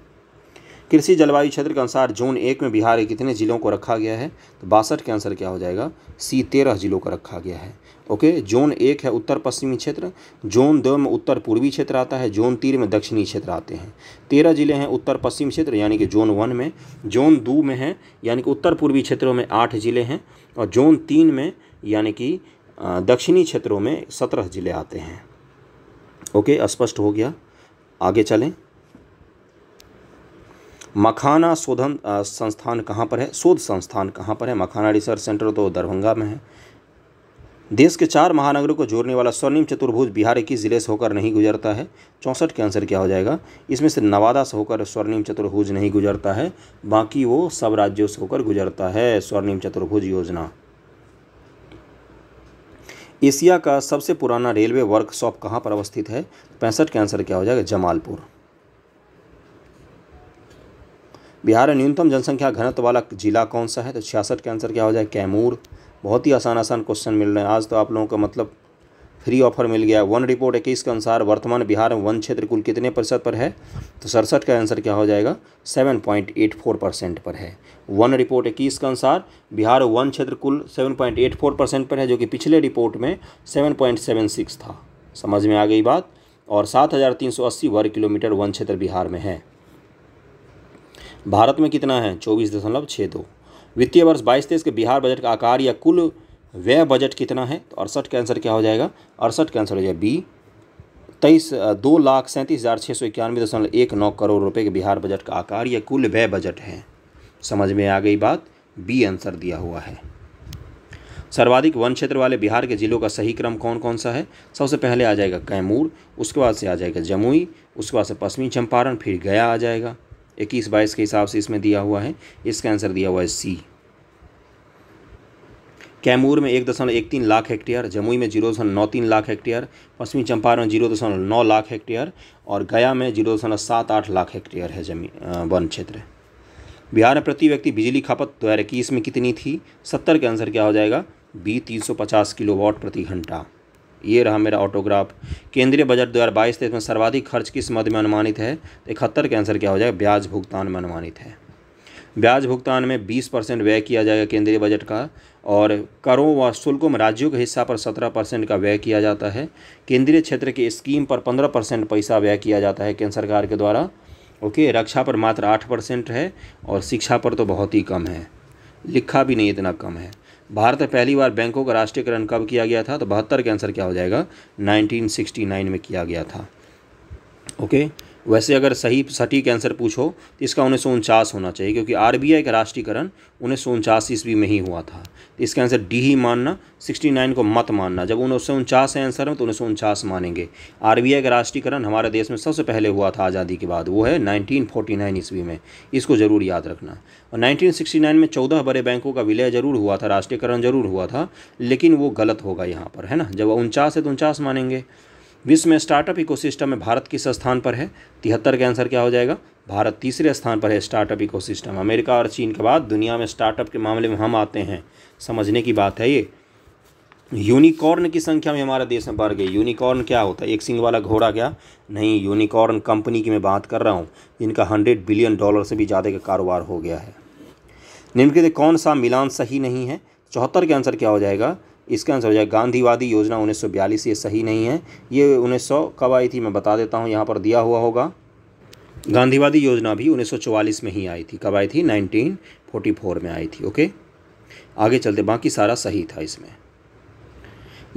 कृषि जलवायु क्षेत्र के अनुसार जोन एक में बिहार के कितने जिलों को रखा गया है तो बासठ के आंसर क्या हो जाएगा सी तेरह जिलों का रखा गया है ओके जोन एक है उत्तर पश्चिमी क्षेत्र जोन दो में उत्तर पूर्वी क्षेत्र आता है जोन तीन में दक्षिणी क्षेत्र आते हैं तेरह जिले हैं उत्तर पश्चिम क्षेत्र यानी कि जोन वन में जोन दो में है यानी कि उत्तर पूर्वी क्षेत्रों में आठ जिले हैं और जोन तीन में यानी कि दक्षिणी क्षेत्रों में सत्रह ज़िले आते हैं ओके स्पष्ट हो गया आगे चलें मखाना शोधन संस्थान कहाँ पर है शोध संस्थान कहाँ पर है मखाना रिसर्च सेंटर तो दरभंगा में है देश के चार महानगरों को जोड़ने वाला स्वर्णिम चतुर्भुज बिहार इक्कीस ज़िले से होकर नहीं गुजरता है चौंसठ के आंसर क्या हो जाएगा इसमें से नवादा से होकर स्वर्णिम चतुर्भुज नहीं गुजरता है बाकी वो सब राज्यों से होकर गुजरता है स्वर्णिम चतुर्भुज योजना एशिया का सबसे पुराना रेलवे वर्कशॉप कहाँ पर अवस्थित है पैंसठ के आंसर क्या हो जाएगा जमालपुर बिहार में न्यूनतम जनसंख्या घनत्व वाला जिला कौन सा है तो छियासठ के आंसर क्या हो जाए कैमूर बहुत ही आसान आसान क्वेश्चन मिल रहे हैं आज तो आप लोगों का मतलब फ्री ऑफर मिल गया वन रिपोर्ट इक्कीस के अनुसार वर्तमान बिहार में वन क्षेत्र कुल कितने प्रतिशत पर है तो सड़सठ का आंसर क्या हो जाएगा seven point eight four percent पर है वन रिपोर्ट इक्कीस के अनुसार बिहार वन क्षेत्र कुल seven point eight four percent पर है जो कि पिछले रिपोर्ट में सेवन पॉइंट सेवन सिक्स था समझ में आ गई बात और सात हज़ार तीन सौ अस्सी वर्ग किलोमीटर वन क्षेत्र बिहार में है भारत में कितना है चौबीस दशमलव छः दो वित्तीय वर्ष बाईस तेईस के बिहार बजट का आकार या कुल व्यय बजट कितना है तो अड़सठ का आंसर क्या हो जाएगा अड़सठ का आंसर हो जाएगा बी तेईस दो लाख सैंतीस हज़ार छः सौ इक्यानवे दशमलव एक नौ करोड़ रुपए के बिहार बजट का आकार या कुल व्यय बजट है समझ में आ गई बात बी आंसर दिया हुआ है सर्वाधिक वन क्षेत्र वाले बिहार के जिलों का सही क्रम कौन कौन सा है सबसे पहले आ जाएगा कैमूर उसके बाद से आ जाएगा जमुई उसके बाद से पश्चिमी चंपारण फिर गया आ जाएगा इक्कीस बाईस के हिसाब से इसमें दिया हुआ है इसका आंसर दिया हुआ है सी कैमूर में एक दशमलव एक तीन लाख हेक्टेयर जमुई में जीरो दशमलव नौ तीन लाख हेक्टेयर पश्चिमी चंपारण में जीरो दशमलव नौ लाख हेक्टेयर और गया में जीरो दशमलव सात आठ लाख हेक्टेयर है जमीन वन क्षेत्र बिहार में प्रति व्यक्ति बिजली खपत दो हज़ार इक्कीस में कितनी थी सत्तर के आंसर क्या हो जाएगा बी तीन सौ पचास वॉट प्रति घंटा ये रहा मेरा ऑटोग्राफ केंद्रीय बजट दो हज़ार बाईस तेईस में सर्वाधिक खर्च किस मद में अनुमानित है तो इकहत्तर के आंसर क्या हो जाएगा ब्याज भुगतान में अनुमानित है ब्याज भुगतान में 20 परसेंट व्यय किया जाएगा केंद्रीय बजट का और करों व शुल्कों में राज्यों के हिस्सा पर 17 परसेंट का व्यय किया जाता है केंद्रीय क्षेत्र की के स्कीम पर 15 परसेंट पैसा व्यय किया जाता है केंद्र सरकार के द्वारा ओके रक्षा पर मात्र आठ परसेंट है और शिक्षा पर तो बहुत ही कम है लिखा भी नहीं इतना कम है भारत में पहली बार बैंकों का राष्ट्रीयकरण कब किया गया था तो बहत्तर के आंसर क्या हो जाएगा नाइनटीन में किया गया था ओके वैसे अगर सही सटीक आंसर पूछो तो इसका उन्नीस सौ उनचास होना चाहिए क्योंकि आर का राष्ट्रीयकरण उन्नीस सौ उनचास ईस्वी में ही हुआ था तो इसका आंसर डी ही मानना 69 को मत मानना जब उन्नीस सौ है आंसर हो तो उन्नीस सौ उनचास मानेंगे आर का राष्ट्रीयकरण हमारे देश में सबसे पहले हुआ था आज़ादी के बाद वो है नाइन ईस्वी में इसको ज़रूर याद रखना और नाइन में चौदह बड़े बैंकों का विलय जरूर हुआ था राष्ट्रीयकरण जरूर हुआ था लेकिन वो गलत होगा यहाँ पर है ना जब उनचास है तो उनचास मानेंगे विश्व में स्टार्टअप इकोसिस्टम में भारत किस स्थान पर है तिहत्तर के आंसर क्या हो जाएगा भारत तीसरे स्थान पर है स्टार्टअप इकोसिस्टम अमेरिका और चीन के बाद दुनिया में स्टार्टअप के मामले में हम आते हैं समझने की बात है ये यूनिकॉर्न की संख्या में हमारे देश में बढ़ गई यूनिकॉर्न क्या होता है एक सिंग वाला घोड़ा क्या नहीं यूनिकॉर्न कंपनी की मैं बात कर रहा हूँ जिनका हंड्रेड बिलियन डॉलर से भी ज़्यादा का कारोबार हो गया है निम्नलिखित कौन सा मिलान सही नहीं है चौहत्तर के आंसर क्या हो जाएगा इसका आंसर हो जाएगा गांधीवादी योजना 1942 ये सही नहीं है ये 1900 कब आई थी मैं बता देता हूँ यहाँ पर दिया हुआ होगा गांधीवादी योजना भी 1944 में ही आई थी कब आई थी 1944 में आई थी ओके आगे चलते बाकी सारा सही था इसमें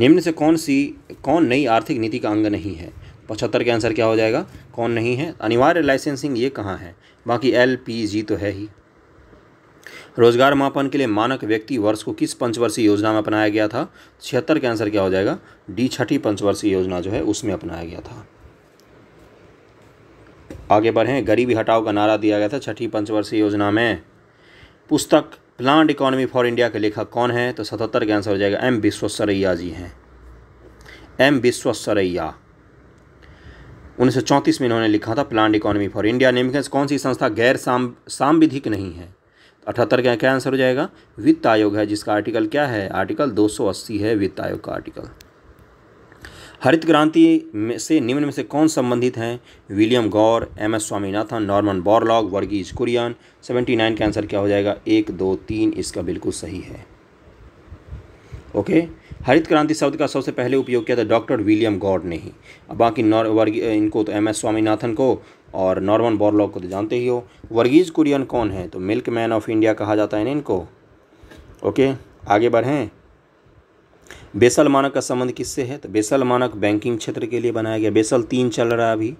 निम्न से कौन सी कौन नई आर्थिक नीति का अंग नहीं है पचहत्तर के आंसर क्या हो जाएगा कौन नहीं है अनिवार्य लाइसेंसिंग ये कहाँ है बाकी एल पी जी तो है ही रोजगार मापन के लिए मानक व्यक्ति वर्ष को किस पंचवर्षीय योजना में अपनाया गया था छिहत्तर के आंसर क्या हो जाएगा डी छठी पंचवर्षीय योजना जो है उसमें अपनाया गया था आगे बढ़ें गरीबी हटाओ का नारा दिया गया था छठी पंचवर्षीय योजना में पुस्तक प्लांट इकोनॉमी फॉर इंडिया के लेखक कौन है तो सतहत्तर का आंसर हो जाएगा एम विश्वसरैया जी हैं एम विश्वसरैया उन्नीस में इन्होंने लिखा था प्लांट इकोनॉमी फॉर इंडिया निम्न कौन सी संस्था गैर सांविधिक नहीं है अठहत्तर का क्या आंसर हो जाएगा वित्त आयोग है जिसका आर्टिकल क्या है आर्टिकल 280 है वित्त आयोग का आर्टिकल हरित क्रांति में से निम्न में से कौन संबंधित हैं William Gaud M S Swaminathan Norman Borlaug Verghese Kurien 79 nine का आंसर क्या हो जाएगा एक दो तीन इसका बिल्कुल सही है ओके हरित क्रांति शब्द का सबसे पहले उपयोग किया था डॉक्टर विलियम गौर ने ही बाकी नॉर वर्गी इनको तो एम एस स्वामीनाथन को और नॉर्मन बॉरलॉग को तो जानते ही हो वर्गीज़ कुरियन कौन है तो मिल्क मैन ऑफ इंडिया कहा जाता है इनको ओके आगे बढ़ें बेसल मानक का संबंध किससे है तो बेसल मानक बैंकिंग क्षेत्र के लिए बनाया गया बेसल तीन चल रहा है अभी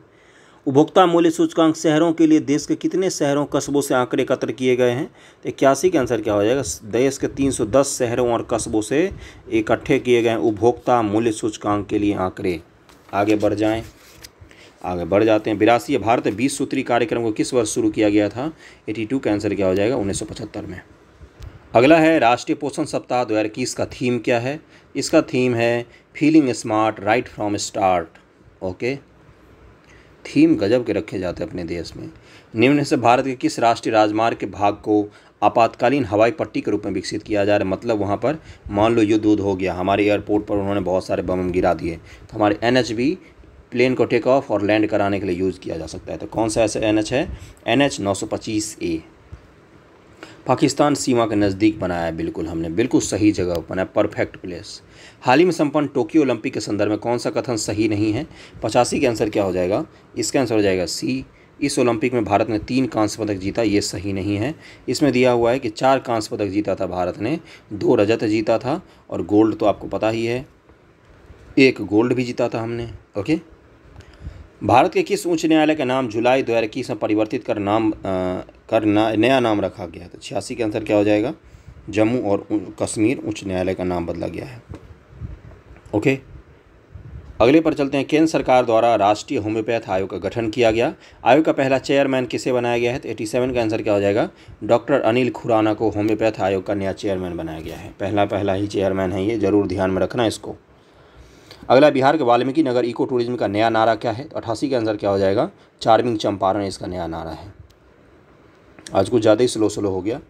उपभोक्ता मूल्य सूचकांक शहरों के लिए देश के कितने शहरों कस्बों से आंकड़े एकत्र किए गए हैं तो इक्यासी के आंसर क्या हो जाएगा देश के 310 शहरों और कस्बों से इकट्ठे किए गए उपभोक्ता मूल्य सूचकांक के लिए आंकड़े आगे बढ़ जाएं आगे बढ़ जाते हैं बिरासी भारत बीस सूत्री कार्यक्रम को किस वर्ष शुरू किया गया था एटी टू का क्या हो जाएगा उन्नीस में अगला है राष्ट्रीय पोषण सप्ताह दो हज़ार इक्कीस का थीम क्या है इसका थीम है feeling smart right from start okay theme गजब के रखे जाते हैं अपने देश में निम्न से भारत के किस राष्ट्रीय राजमार्ग के भाग को आपातकालीन हवाई पट्टी के रूप में विकसित किया जा रहा है मतलब वहाँ पर मान लो युद्ध उद्ध हो गया हमारे एयरपोर्ट पर उन्होंने बहुत सारे बम गिरा दिए तो हमारे एन प्लेन को टेक ऑफ और लैंड कराने के लिए यूज़ किया जा सकता है तो कौन सा ऐसा एन एच है एन एच नौ सौ पच्चीस ए पाकिस्तान सीमा के नज़दीक बनाया है बिल्कुल हमने बिल्कुल सही जगह बनाया परफेक्ट प्लेस हाल ही में संपन्न टोक्यो ओलंपिक के संदर्भ में कौन सा कथन सही नहीं है पचासी के आंसर क्या हो जाएगा इसका आंसर हो जाएगा सी इस ओलंपिक में भारत ने तीन कांस्य पदक जीता ये सही नहीं है इसमें दिया हुआ है कि चार कांस्य पदक जीता था भारत ने दो रजत जीता था और गोल्ड तो आपको पता ही है एक गोल्ड भी जीता था हमने ओके भारत के किस उच्च न्यायालय का नाम जुलाई दो हज़ार इक्कीस में परिवर्तित कर नाम आ, कर ना, नया नाम रखा गया तो छियासी का आंसर क्या हो जाएगा जम्मू और कश्मीर उच्च न्यायालय का नाम बदला गया है ओके अगले पर चलते हैं केंद्र सरकार द्वारा राष्ट्रीय होम्योपैथ आयोग का गठन किया गया आयोग का पहला चेयरमैन किसे बनाया गया है तो एटी सेवन का आंसर क्या हो जाएगा डॉक्टर अनिल खुराना को होम्योपैथ आयोग का नया चेयरमैन बनाया गया है पहला पहला ही चेयरमैन है ये जरूर ध्यान में रखना इसको अगला बिहार के वाल्मीकि नगर इको टूरिज्म का नया नारा क्या है तो अठासी का आंसर क्या हो जाएगा चार्मिंग चंपारण इसका नया नारा है आज कुछ ज़्यादा ही स्लो स्लो हो गया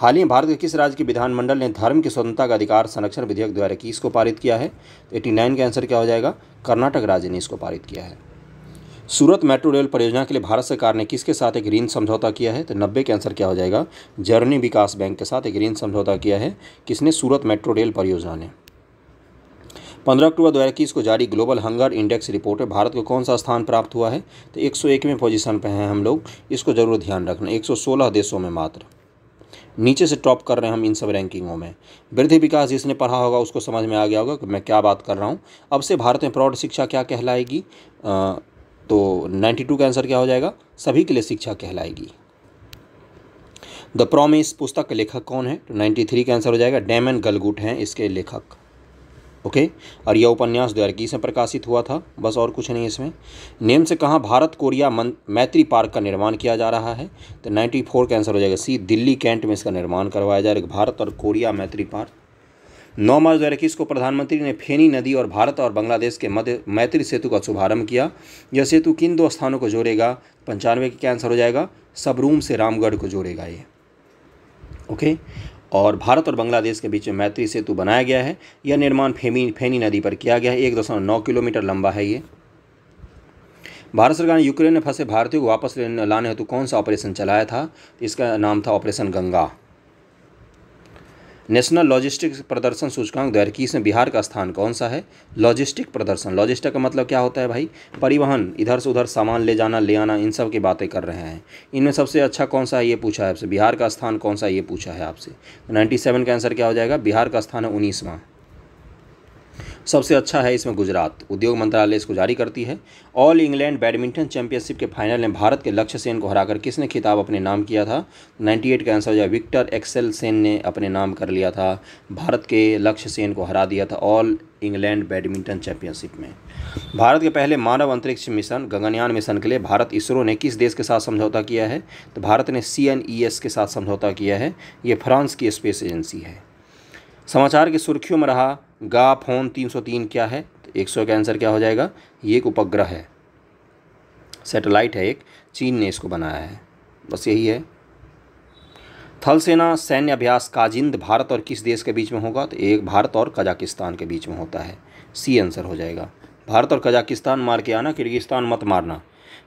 हाल ही में भारत के किस राज्य के विधानमंडल ने धर्म की स्वतंत्रता का अधिकार संरक्षण विधेयक दो इक्कीस को पारित किया है तो एट्टी नाइन का आंसर क्या हो जाएगा कर्नाटक राज्य ने इसको पारित किया है सूरत मेट्रो रेल परियोजना के लिए भारत सरकार ने किसके साथ एक ऋण समझौता किया है तो नब्बे के आंसर क्या हो जाएगा जर्नी विकास बैंक के साथ एक ऋण समझौता किया है किसने सूरत मेट्रो रेल परियोजना ने पंद्रह अक्टूबर दो को जारी ग्लोबल हंगर इंडेक्स रिपोर्ट में भारत को कौन सा स्थान प्राप्त हुआ है तो एक सौ पोजीशन पर हैं हम लोग इसको ज़रूर ध्यान रखना एक सौ सोलह देशों में मात्र नीचे से टॉप कर रहे हैं हम इन सब रैंकिंगों में वृद्धि विकास जिसने पढ़ा होगा उसको समझ में आ गया होगा कि मैं क्या बात कर रहा हूँ अब से भारत में प्रौढ़ शिक्षा क्या कहलाएगी तो तो टू का आंसर क्या हो जाएगा सभी के लिए शिक्षा कहलाएगी द प्रॉमिस पुस्तक के लेखक कौन है तो नाइन्टी थ्री का आंसर हो जाएगा डैमन गलगुट हैं इसके लेखक ओके और यह उपन्यास दो इक्कीस में प्रकाशित हुआ था बस और कुछ नहीं इसमें नेम से कहाँ भारत कोरिया मन मैत्री पार्क का निर्माण किया जा रहा है तो 94 का आंसर हो जाएगा सी दिल्ली कैंट में इसका निर्माण करवाया जा रहा है भारत और कोरिया मैत्री पार्क नौ मार्च दो इक्कीस को प्रधानमंत्री ने फेनी नदी और भारत और बांग्लादेश के मध्य मैत्री सेतु का शुभारंभ किया यह सेतु किन दो स्थानों को जोड़ेगा पंचानवे का आंसर हो जाएगा सबरूम से रामगढ़ को जोड़ेगा ये ओके और भारत और बांग्लादेश के बीच में मैत्री सेतु बनाया गया है यह निर्माण फेमी फेनी नदी पर किया गया है एक दशमलव नौ किलोमीटर लंबा है ये भारत सरकार ने यूक्रेन में फंसे भारतीयों को वापस लाने हेतु कौन सा ऑपरेशन चलाया था इसका नाम था ऑपरेशन गंगा नेशनल लॉजिस्टिक्स प्रदर्शन सूचकांक दो हज़ार इक्कीस में बिहार का स्थान कौन सा है लॉजिस्टिक प्रदर्शन लॉजिस्टिक का मतलब क्या होता है भाई परिवहन इधर से उधर सामान ले जाना ले आना इन सब की बातें कर रहे हैं इनमें सबसे अच्छा कौन सा है ये पूछा है आपसे बिहार का स्थान कौन सा ये पूछा है आपसे नाइन्टी तो सेवन का आंसर क्या हो जाएगा बिहार का स्थान है उन्नीसवां सबसे अच्छा है इसमें गुजरात उद्योग मंत्रालय इसको जारी करती है ऑल इंग्लैंड बैडमिंटन चैंपियनशिप के फाइनल में भारत के लक्ष्य सेन को हराकर किसने खिताब अपने नाम किया था 98 का आंसर जो विक्टर एक्सेल सेन ने अपने नाम कर लिया था भारत के लक्ष्य सेन को हरा दिया था ऑल इंग्लैंड बैडमिंटन चैंपियनशिप में भारत के पहले मानव अंतरिक्ष मिशन गगनयान मिशन के लिए भारत इसरो ने किस देश के साथ समझौता किया है तो भारत ने सी e के साथ समझौता किया है ये फ्रांस की स्पेस एजेंसी है समाचार की सुर्खियों में रहा गा फोन तीन सौ तीन क्या है तो एक सौ का आंसर क्या हो जाएगा ये एक उपग्रह है सैटेलाइट है एक चीन ने इसको बनाया है बस यही है थल सेना सैन्य अभ्यास काजिंद भारत और किस देश के बीच में होगा तो एक भारत और कजाकिस्तान के बीच में होता है सी आंसर हो जाएगा भारत और कजाकिस्तान मार के आना किर्गिस्तान मत मारना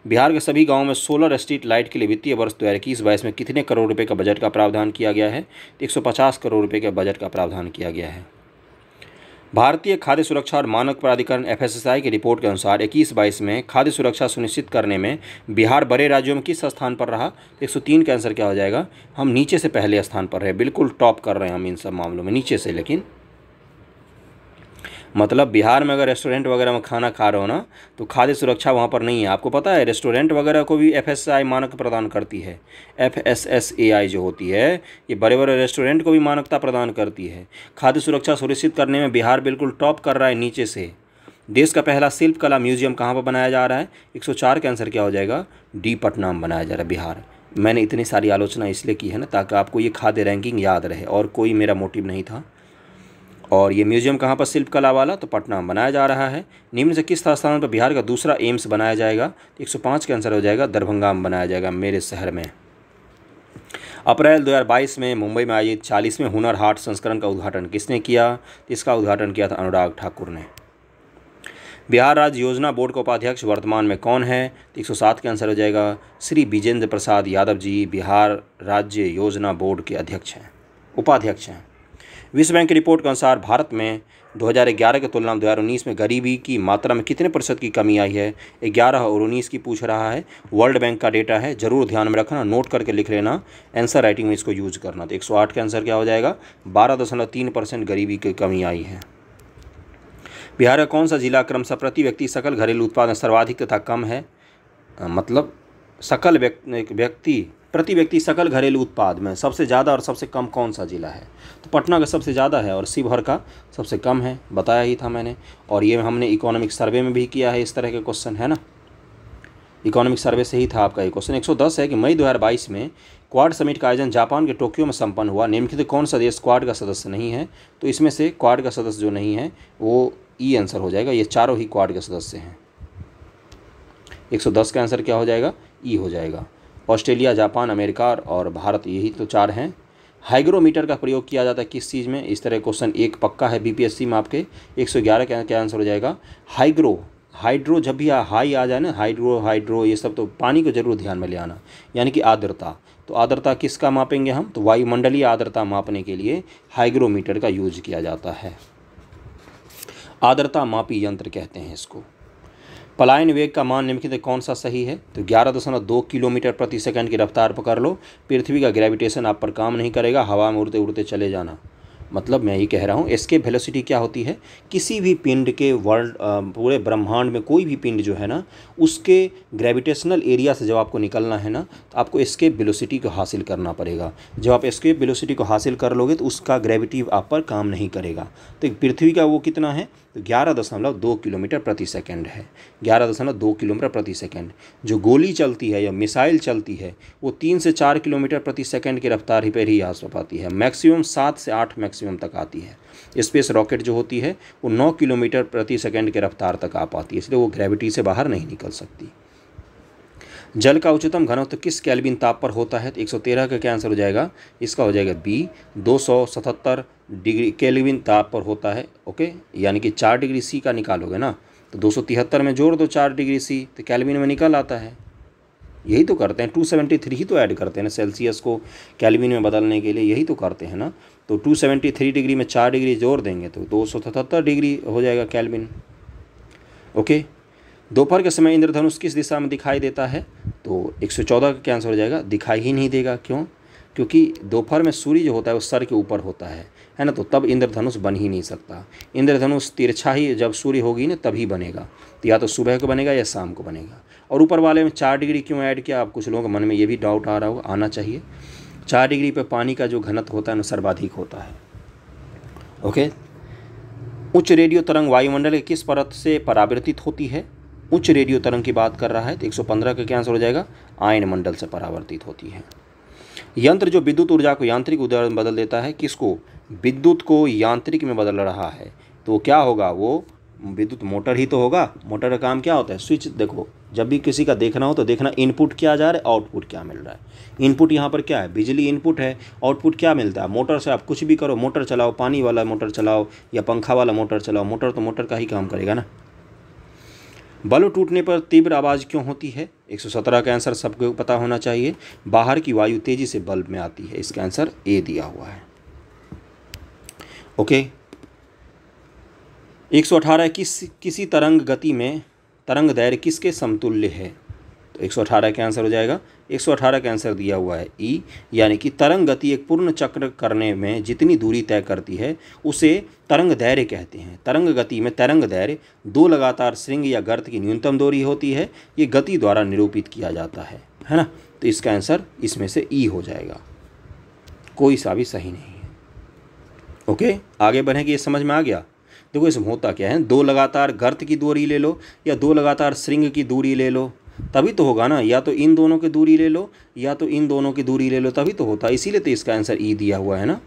बिहार के सभी गांवों में सोलर स्ट्रीट लाइट के लिए वित्तीय वर्ष दो हज़ार इक्कीस बाईस में कितने करोड़ रुपए का बजट का प्रावधान किया गया है तो एक सौ पचास करोड़ रुपए के बजट का प्रावधान किया गया है भारतीय खाद्य सुरक्षा और मानक प्राधिकरण एफ की रिपोर्ट के अनुसार इक्कीस बाईस में खाद्य सुरक्षा सुनिश्चित करने में बिहार बड़े राज्यों में किस स्थान पर रहा तो 103 का आंसर क्या हो जाएगा हम नीचे से पहले स्थान पर रहे बिल्कुल टॉप कर रहे हैं हम इन सब मामलों में नीचे से लेकिन मतलब बिहार में अगर रेस्टोरेंट वगैरह में खाना खा रहे हो ना तो खाद्य सुरक्षा वहाँ पर नहीं है आपको पता है रेस्टोरेंट वगैरह को भी एफ मानक प्रदान करती है एफ जो होती है ये बड़े बड़े रेस्टोरेंट को भी मानकता प्रदान करती है खाद्य सुरक्षा सुनिश्चित करने में बिहार बिल्कुल टॉप कर रहा है नीचे से देश का पहला शिल्प कला म्यूजियम कहाँ पर बनाया जा रहा है चार के आंसर क्या हो जाएगा डी पटना में बनाया जा रहा है बिहार मैंने इतनी सारी आलोचना इसलिए की है ना ताकि आपको ये खाद्य रैंकिंग याद रहे और कोई मेरा मोटिव नहीं था और ये म्यूजियम कहाँ पर शिल्पकला वाला तो पटना में बनाया जा रहा है निम्न से किस स्थान पर बिहार का दूसरा एम्स बनाया जाएगा तो एक का आंसर हो जाएगा दरभंगा में बनाया जाएगा मेरे शहर में अप्रैल 2022 में मुंबई में आयोजित चालीसवें हुनर हाट संस्करण का उद्घाटन किसने किया इसका उद्घाटन किया था अनुराग ठाकुर ने बिहार राज्य योजना बोर्ड का उपाध्यक्ष वर्तमान में कौन है तो एक के आंसर हो जाएगा श्री विजेंद्र प्रसाद यादव जी बिहार राज्य योजना बोर्ड के अध्यक्ष हैं उपाध्यक्ष हैं विश्व बैंक की रिपोर्ट के अनुसार भारत में 2011 की तुलना में 2019 में गरीबी की मात्रा में कितने प्रतिशत की कमी आई है 11 और 19 की पूछ रहा है वर्ल्ड बैंक का डेटा है ज़रूर ध्यान में रखना नोट करके लिख लेना आंसर राइटिंग में इसको यूज़ करना तो 108 का आंसर क्या हो जाएगा बारह दशमलव तीन परसेंट गरीबी की कमी आई है बिहार का कौन सा जिला क्रमशः प्रति व्यक्ति सकल घरेलू उत्पादन सर्वाधिक तथा कम है मतलब सकल व्यक्ति प्रति व्यक्ति सकल घरेलू उत्पाद में सबसे ज़्यादा और सबसे कम कौन सा ज़िला है तो पटना का सबसे ज़्यादा है और शिवहर का सबसे कम है बताया ही था मैंने और ये हमने इकोनॉमिक सर्वे में भी किया है इस तरह के क्वेश्चन है ना इकोनॉमिक सर्वे से ही था आपका ये क्वेश्चन 110 है कि मई 2022 में क्वाड समिट का आयोजन जापान के टोक्यो में संपन्न हुआ निम्नलिखित कौन सा देश क्वाड का सदस्य नहीं है तो इसमें से क्वाड का सदस्य जो नहीं है वो ई e आंसर हो जाएगा ये चारों ही क्वाड के सदस्य हैं 110 का आंसर क्या हो जाएगा ई e हो जाएगा ऑस्ट्रेलिया जापान अमेरिका और भारत यही तो चार हैं हाइग्रोमीटर का प्रयोग किया जाता है किस चीज़ में इस तरह क्वेश्चन एक पक्का है बीपीएससी में आपके 111 का क्या आंसर हो जाएगा हाइग्रो हाइड्रो जब भी हाई आ जाए ना हाइड्रो हाइड्रो ये सब तो पानी को जरूर ध्यान में ले आना यानी कि आर्द्रता तो आर्द्रता किसका मापेंगे हम तो वायुमंडलीय आर्द्रता मापने के लिए हाइग्रोमीटर का यूज किया जाता है आर्द्रता मापी यंत्र कहते हैं इसको पलायन वेग का मान निम्नलिखित कौन सा सही है तो ग्यारह दशमलव दो किलोमीटर प्रति सेकंड की रफ्तार पकड़ लो पृथ्वी का ग्रेविटेशन आप पर काम नहीं करेगा हवा में उड़ते उड़ते चले जाना मतलब मैं यही कह रहा हूँ इसके वेलोसिटी क्या होती है किसी भी पिंड के वर्ल्ड पूरे ब्रह्मांड में कोई भी पिंड जो है ना उसके ग्रेविटेशनल एरिया से जब आपको निकलना है ना तो आपको इसके वेलोसिटी को हासिल करना पड़ेगा जब आप इसके वेलोसिटी को हासिल कर लोगे तो उसका ग्रेविटी आप पर काम नहीं करेगा तो पृथ्वी का वो कितना है ग्यारह दशमलव दो किलोमीटर प्रति सेकंड है ग्यारह दशमलव दो किलोमीटर प्रति सेकंड जो गोली चलती है या मिसाइल चलती है वो तीन से चार किलोमीटर प्रति सेकंड की रफ्तार ही पर ही आ पाती है मैक्सिमम सात से आठ मैक्सिमम तक आती है स्पेस रॉकेट जो होती है वो नौ किलोमीटर प्रति सेकेंड की रफ्तार तक आ पाती है इसलिए वो ग्रेविटी से बाहर नहीं निकल सकती जल का उच्चतम घनत्व तो किस कैलबिन ताप पर होता है तो 113 का क्या आंसर हो जाएगा इसका हो जाएगा बी 277 डिग्री कैलबिन ताप पर होता है ओके यानी कि चार डिग्री सी का निकालोगे ना तो 273 में जोड़ दो चार डिग्री सी तो कैलबिन में निकल आता है यही तो करते हैं 273 ही तो ऐड करते हैं ना सेल्सियस को कैलविन में बदलने के लिए यही तो करते हैं ना तो 273 डिग्री में चार डिग्री जोड़ देंगे तो दो डिग्री हो जाएगा कैलविन ओके दोपहर के समय इंद्रधनुष किस दिशा में दिखाई देता है तो 114 का क्या आंसर हो जाएगा दिखाई ही नहीं देगा क्यों क्योंकि दोपहर में सूर्य जो होता है वो सर के ऊपर होता है है ना तो तब इंद्रधनुष बन ही नहीं सकता इंद्रधनुष तिरछा ही जब सूर्य होगी ना तभी बनेगा तो या तो सुबह को बनेगा या शाम को बनेगा और ऊपर वाले में चार डिग्री क्यों ऐड किया आप कुछ लोगों के मन में ये भी डाउट आ रहा होगा आना चाहिए चार डिग्री पर पानी का जो घनत्व होता है ना सर्वाधिक होता है ओके उच्च रेडियो तरंग वायुमंडल के किस परत से परावर्तित होती है उच्च रेडियो तरंग की बात कर रहा है तो 115 का क्या आंसर हो जाएगा आयन मंडल से परावर्तित होती है यंत्र जो विद्युत ऊर्जा को यांत्रिक ऊर्जा में बदल देता है किसको विद्युत को यांत्रिक में बदल रहा है तो क्या होगा वो विद्युत मोटर ही तो होगा मोटर का काम क्या होता है स्विच देखो जब भी किसी का देखना हो तो देखना इनपुट क्या जा रहा है आउटपुट क्या मिल रहा है इनपुट यहाँ पर क्या है बिजली इनपुट है आउटपुट क्या मिलता है मोटर से आप कुछ भी करो मोटर चलाओ पानी वाला मोटर चलाओ या पंखा वाला मोटर चलाओ मोटर तो मोटर का ही काम करेगा ना बल्ब टूटने पर तीव्र आवाज़ क्यों होती है 117 का आंसर सबको पता होना चाहिए बाहर की वायु तेज़ी से बल्ब में आती है इसका आंसर ए दिया हुआ है ओके 118 किस किसी तरंग गति में तरंग दैर्य किसके समतुल्य है तो 118 के आंसर हो जाएगा 118 का आंसर दिया हुआ है ई e, यानी कि तरंग गति एक पूर्ण चक्र करने में जितनी दूरी तय करती है उसे तरंग दैर्य कहते हैं तरंग गति में तरंग धैर्य दो लगातार श्रृंग या गर्त की न्यूनतम दूरी होती है ये गति द्वारा निरूपित किया जाता है है ना तो इसका आंसर इसमें से ई e हो जाएगा कोई सा भी सही नहीं है ओके आगे बढ़े कि ये समझ में आ गया देखो इसमें होता क्या है दो लगातार गर्त की दूरी ले लो या दो लगातार श्रृंग की दूरी ले लो तभी तो होगा ना या तो इन दोनों की दूरी ले लो या तो इन दोनों की दूरी ले लो तभी तो होता है इसीलिए तो इसका आंसर ई e दिया हुआ है ना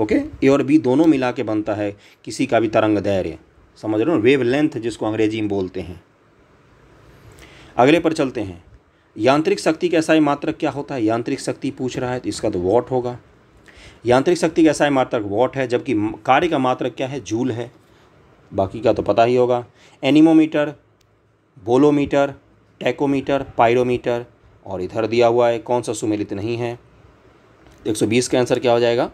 ओके ए और बी दोनों मिला के बनता है किसी का भी तरंग धैर्य समझ रहे हो वेव लेंथ जिसको अंग्रेजी में बोलते हैं अगले पर चलते हैं यांत्रिक शक्ति का ऐसा मात्रक क्या होता है यांत्रिक शक्ति पूछ रहा है तो इसका तो वॉट होगा यांत्रिक शक्ति का ऐसा मात्रक वॉट है जबकि कार्य का मात्रक क्या है झूल है बाकी का तो पता ही होगा एनिमोमीटर बोलोमीटर टैकोमीटर पायरोमीटर और इधर दिया हुआ है कौन सा सुमेलित नहीं है 120 का आंसर क्या हो जाएगा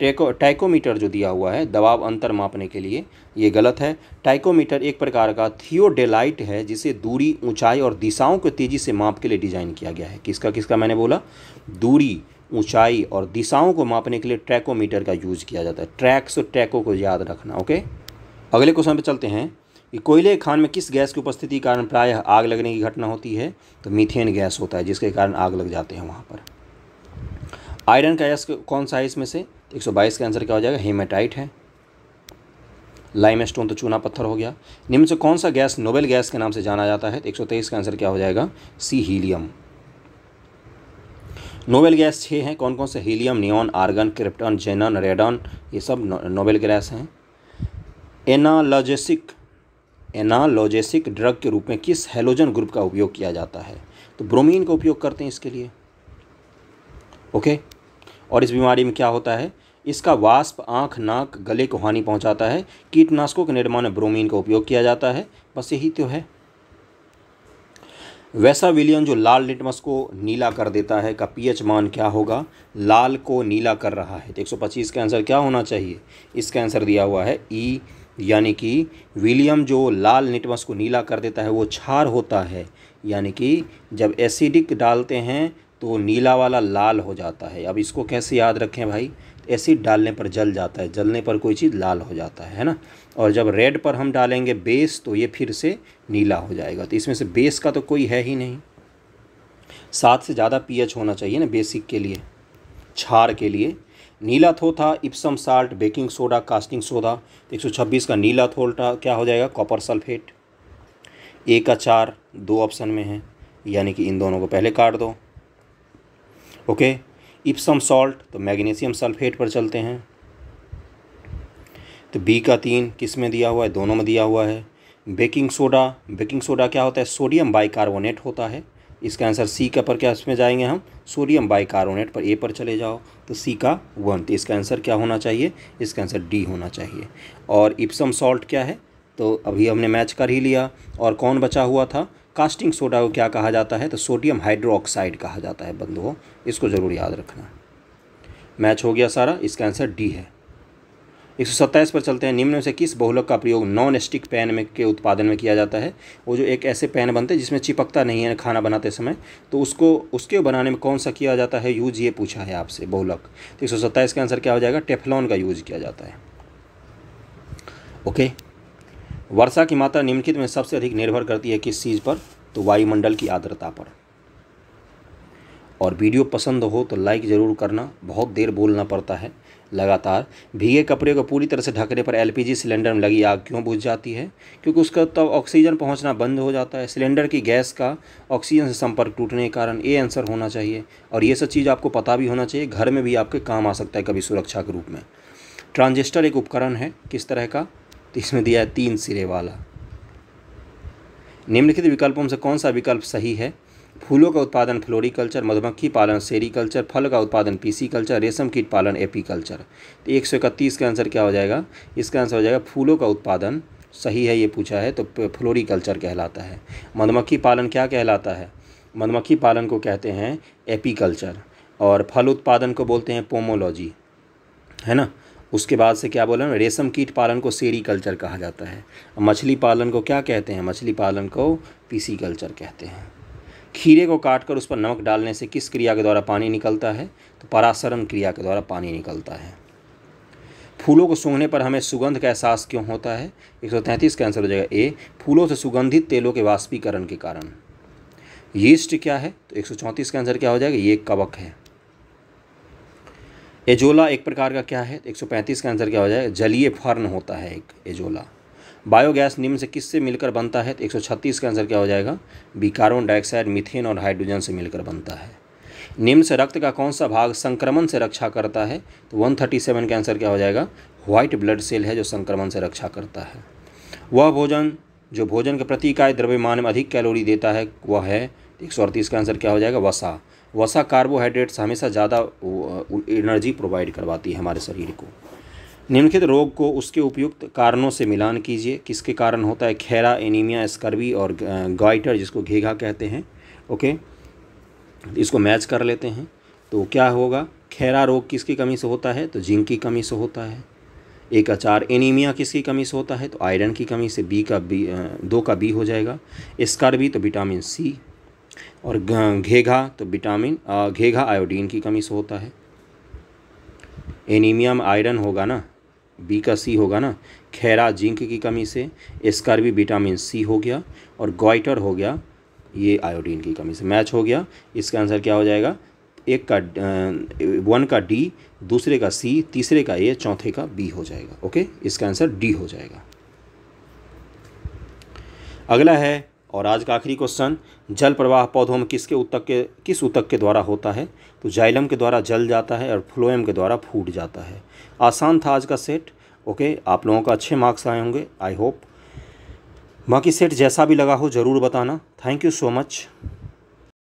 टैको टैकोमीटर जो दिया हुआ है दबाव अंतर मापने के लिए ये गलत है टाइकोमीटर एक प्रकार का थियोडेलाइट है जिसे दूरी ऊंचाई और दिशाओं को तेज़ी से माप के लिए डिज़ाइन किया गया है किसका किसका मैंने बोला दूरी ऊंचाई और दिशाओं को मापने के लिए ट्रैकोमीटर का यूज़ किया जाता है ट्रैक्स और ट्रैकों को याद रखना ओके अगले क्वेश्चन पर चलते हैं कि कोयले खान में किस गैस की उपस्थिति के कारण प्रायः आग लगने की घटना होती है तो मीथेन गैस होता है जिसके कारण आग लग जाते हैं वहाँ पर आयरन का यश कौन सा है इसमें से तो एक सौ बाईस का आंसर क्या हो जाएगा हेमेटाइट है लाइम स्टोन तो चूना पत्थर हो गया निम्न से कौन सा गैस नोबेल गैस के नाम से जाना जाता है तो एक सौ तेईस का आंसर क्या हो जाएगा सी हीलियम नोबेल गैस छः हैं कौन कौन से helium neon argon krypton xenon radon ये सब नोबेल गैस हैं एनालॉजिक एनालॉजेसिक ड्रग के रूप में किस हेलोजन ग्रुप का उपयोग किया जाता है तो ब्रोमीन का उपयोग करते हैं इसके लिए ओके और इस बीमारी में क्या होता है इसका वाष्प आँख नाक गले को हानि पहुंचाता है कीटनाशकों के निर्माण में ब्रोमीन का उपयोग किया जाता है बस यही तो है वैसा विलियन जो लाल लिटमस को नीला कर देता है का पीएच मान क्या होगा लाल को नीला कर रहा है तो 125 का आंसर क्या होना चाहिए इसका आंसर दिया हुआ है ई यानी कि विलियम जो लाल निटमस को नीला कर देता है वो छार होता है यानी कि जब एसिडिक डालते हैं तो नीला वाला लाल हो जाता है अब इसको कैसे याद रखें भाई एसिड डालने पर जल जाता है जलने पर कोई चीज़ लाल हो जाता है है ना और जब रेड पर हम डालेंगे बेस तो ये फिर से नीला हो जाएगा तो इसमें से बेस का तो कोई है ही नहीं सात से ज़्यादा पीएच होना चाहिए ना बेसिक के लिए छार के लिए नीला थो था Epsom salt baking soda casting soda एक सौ छब्बीस का नीला थोल्टा क्या हो जाएगा कॉपर सल्फेट ए का चार दो ऑप्शन में है यानी कि इन दोनों को पहले काट दो ओके इप्सम सॉल्ट तो मैग्नीशियम सल्फेट पर चलते हैं तो बी का तीन किस में दिया हुआ है दोनों में दिया हुआ है बेकिंग सोडा बेकिंग सोडा क्या होता है सोडियम बाइकार्बोनेट होता है इसका आंसर सी का पर क्या इसमें जाएंगे हम सोडियम बाइकार्बोनेट पर ए पर चले जाओ तो सी का वन तो इसका आंसर क्या होना चाहिए इसका आंसर डी होना चाहिए और इप्सम सॉल्ट क्या है तो अभी हमने मैच कर ही लिया और कौन बचा हुआ था कास्टिंग सोडा को क्या कहा जाता है तो सोडियम हाइड्रोक्साइड कहा जाता है बंधुओं इसको ज़रूर याद रखना मैच हो गया सारा इसका आंसर डी है एक पर चलते हैं निम्न में से किस बहुलक का प्रयोग नॉन स्टिक पैन में के उत्पादन में किया जाता है वो जो एक ऐसे पैन बनते हैं जिसमें चिपकता नहीं है खाना बनाते समय तो उसको उसके बनाने में कौन सा किया जाता है यूज ये पूछा है आपसे बहुलक तो एक का आंसर क्या हो जाएगा टेफलॉन का यूज किया जाता है ओके वर्षा की मात्रा निम्नलिखित में सबसे अधिक निर्भर करती है किस चीज़ पर तो वायुमंडल की आर्द्रता पर और वीडियो पसंद हो तो लाइक ज़रूर करना बहुत देर बोलना पड़ता है लगातार भीगे कपड़े को पूरी तरह से ढकने पर एलपीजी सिलेंडर में लगी आग क्यों बुझ जाती है क्योंकि उसका तब तो ऑक्सीजन पहुंचना बंद हो जाता है सिलेंडर की गैस का ऑक्सीजन से संपर्क टूटने के कारण ये आंसर होना चाहिए और ये सब चीज़ आपको पता भी होना चाहिए घर में भी आपके काम आ सकता है कभी सुरक्षा के रूप में ट्रांजिस्टर एक उपकरण है किस तरह का तो इसमें दिया है तीन सिरे वाला निम्नलिखित विकल्पों से कौन सा विकल्प सही है फूलों का उत्पादन फ्लोरिकल्चर मधुमक्खी पालन सेरिकल्चर फल का उत्पादन पीसी कल्चर रेशम कीट पालन एपीकल्चर तो एक सौ इकतीस का आंसर क्या हो जाएगा इसका आंसर हो जाएगा फूलों का उत्पादन सही है ये पूछा है तो फ्लोरिकल्चर कहलाता है मधुमक्खी पालन क्या कहलाता है मधुमक्खी पालन को कहते हैं एपीकल्चर और फल उत्पादन को बोलते हैं पोमोलॉजी है ना उसके बाद से क्या बोला रेशम कीट पालन को सेरी कल्चर कहा जाता है मछली पालन को क्या कहते हैं मछली पालन को पीसी कल्चर कहते हैं खीरे को काटकर उस पर नमक डालने से किस क्रिया के द्वारा पानी निकलता है तो पराशरण क्रिया के द्वारा पानी निकलता है फूलों को सूंघने पर हमें सुगंध का एहसास क्यों होता है 133 का आंसर हो जाएगा ए फूलों से सुगंधित तेलों के वाष्पीकरण के कारण यीस्ट क्या है तो 134 का आंसर क्या हो जाएगा ये कवक है एजोला एक प्रकार का क्या है तो 135 का आंसर क्या हो जाएगा जलीय फर्न होता है एक एजोला बायोगैस निम्न से किससे मिलकर बनता है तो एक का आंसर क्या हो जाएगा बी कार्बन डाइऑक्साइड मिथेन और हाइड्रोजन से मिलकर बनता है निम्न से रक्त का कौन सा भाग संक्रमण से रक्षा करता है तो 137 का आंसर क्या हो जाएगा व्हाइट ब्लड सेल है जो संक्रमण से रक्षा करता है वह भोजन जो भोजन के प्रति इकाई द्रव्यमान में अधिक कैलोरी देता है वह है तो एक सौ अड़तीस का आंसर क्या हो जाएगा वसा वसा कार्बोहाइड्रेट्स हमेशा ज़्यादा एनर्जी प्रोवाइड करवाती है हमारे शरीर को निम्नलिखित रोग को उसके उपयुक्त कारणों से मिलान कीजिए किसके कारण होता है खैरा एनीमिया स्कर्वी और गाइटर जिसको घेघा कहते हैं ओके इसको मैच कर लेते हैं तो क्या होगा खैरा रोग किसकी कमी से होता है तो जिंक की कमी से होता है एक अचार एनीमिया किसकी कमी से होता है तो आयरन की कमी से बी का बी दो का बी हो जाएगा स्कर्वी तो विटामिन सी और घेघा तो विटामिन घेघा आयोडीन की कमी से होता है एनीमिया में आयरन होगा ना बी का सी होगा ना खैरा जिंक की कमी से इसकर भी विटामिन सी हो गया और ग्वाइटर हो गया ये आयोडीन की कमी से मैच हो गया इसका आंसर क्या हो जाएगा एक का वन का डी दूसरे का सी तीसरे का ए चौथे का बी हो जाएगा ओके इसका आंसर डी हो जाएगा अगला है और आज का आखिरी क्वेश्चन जल प्रवाह पौधों में किसके उत्तक के किस उत्तक के द्वारा होता है तो जाइलम के द्वारा जल जाता है और फ्लोएम के द्वारा फूट जाता है आसान था आज का सेट ओके आप लोगों का अच्छे मार्क्स आए होंगे आई होप बाकी सेट जैसा भी लगा हो ज़रूर बताना थैंक यू सो मच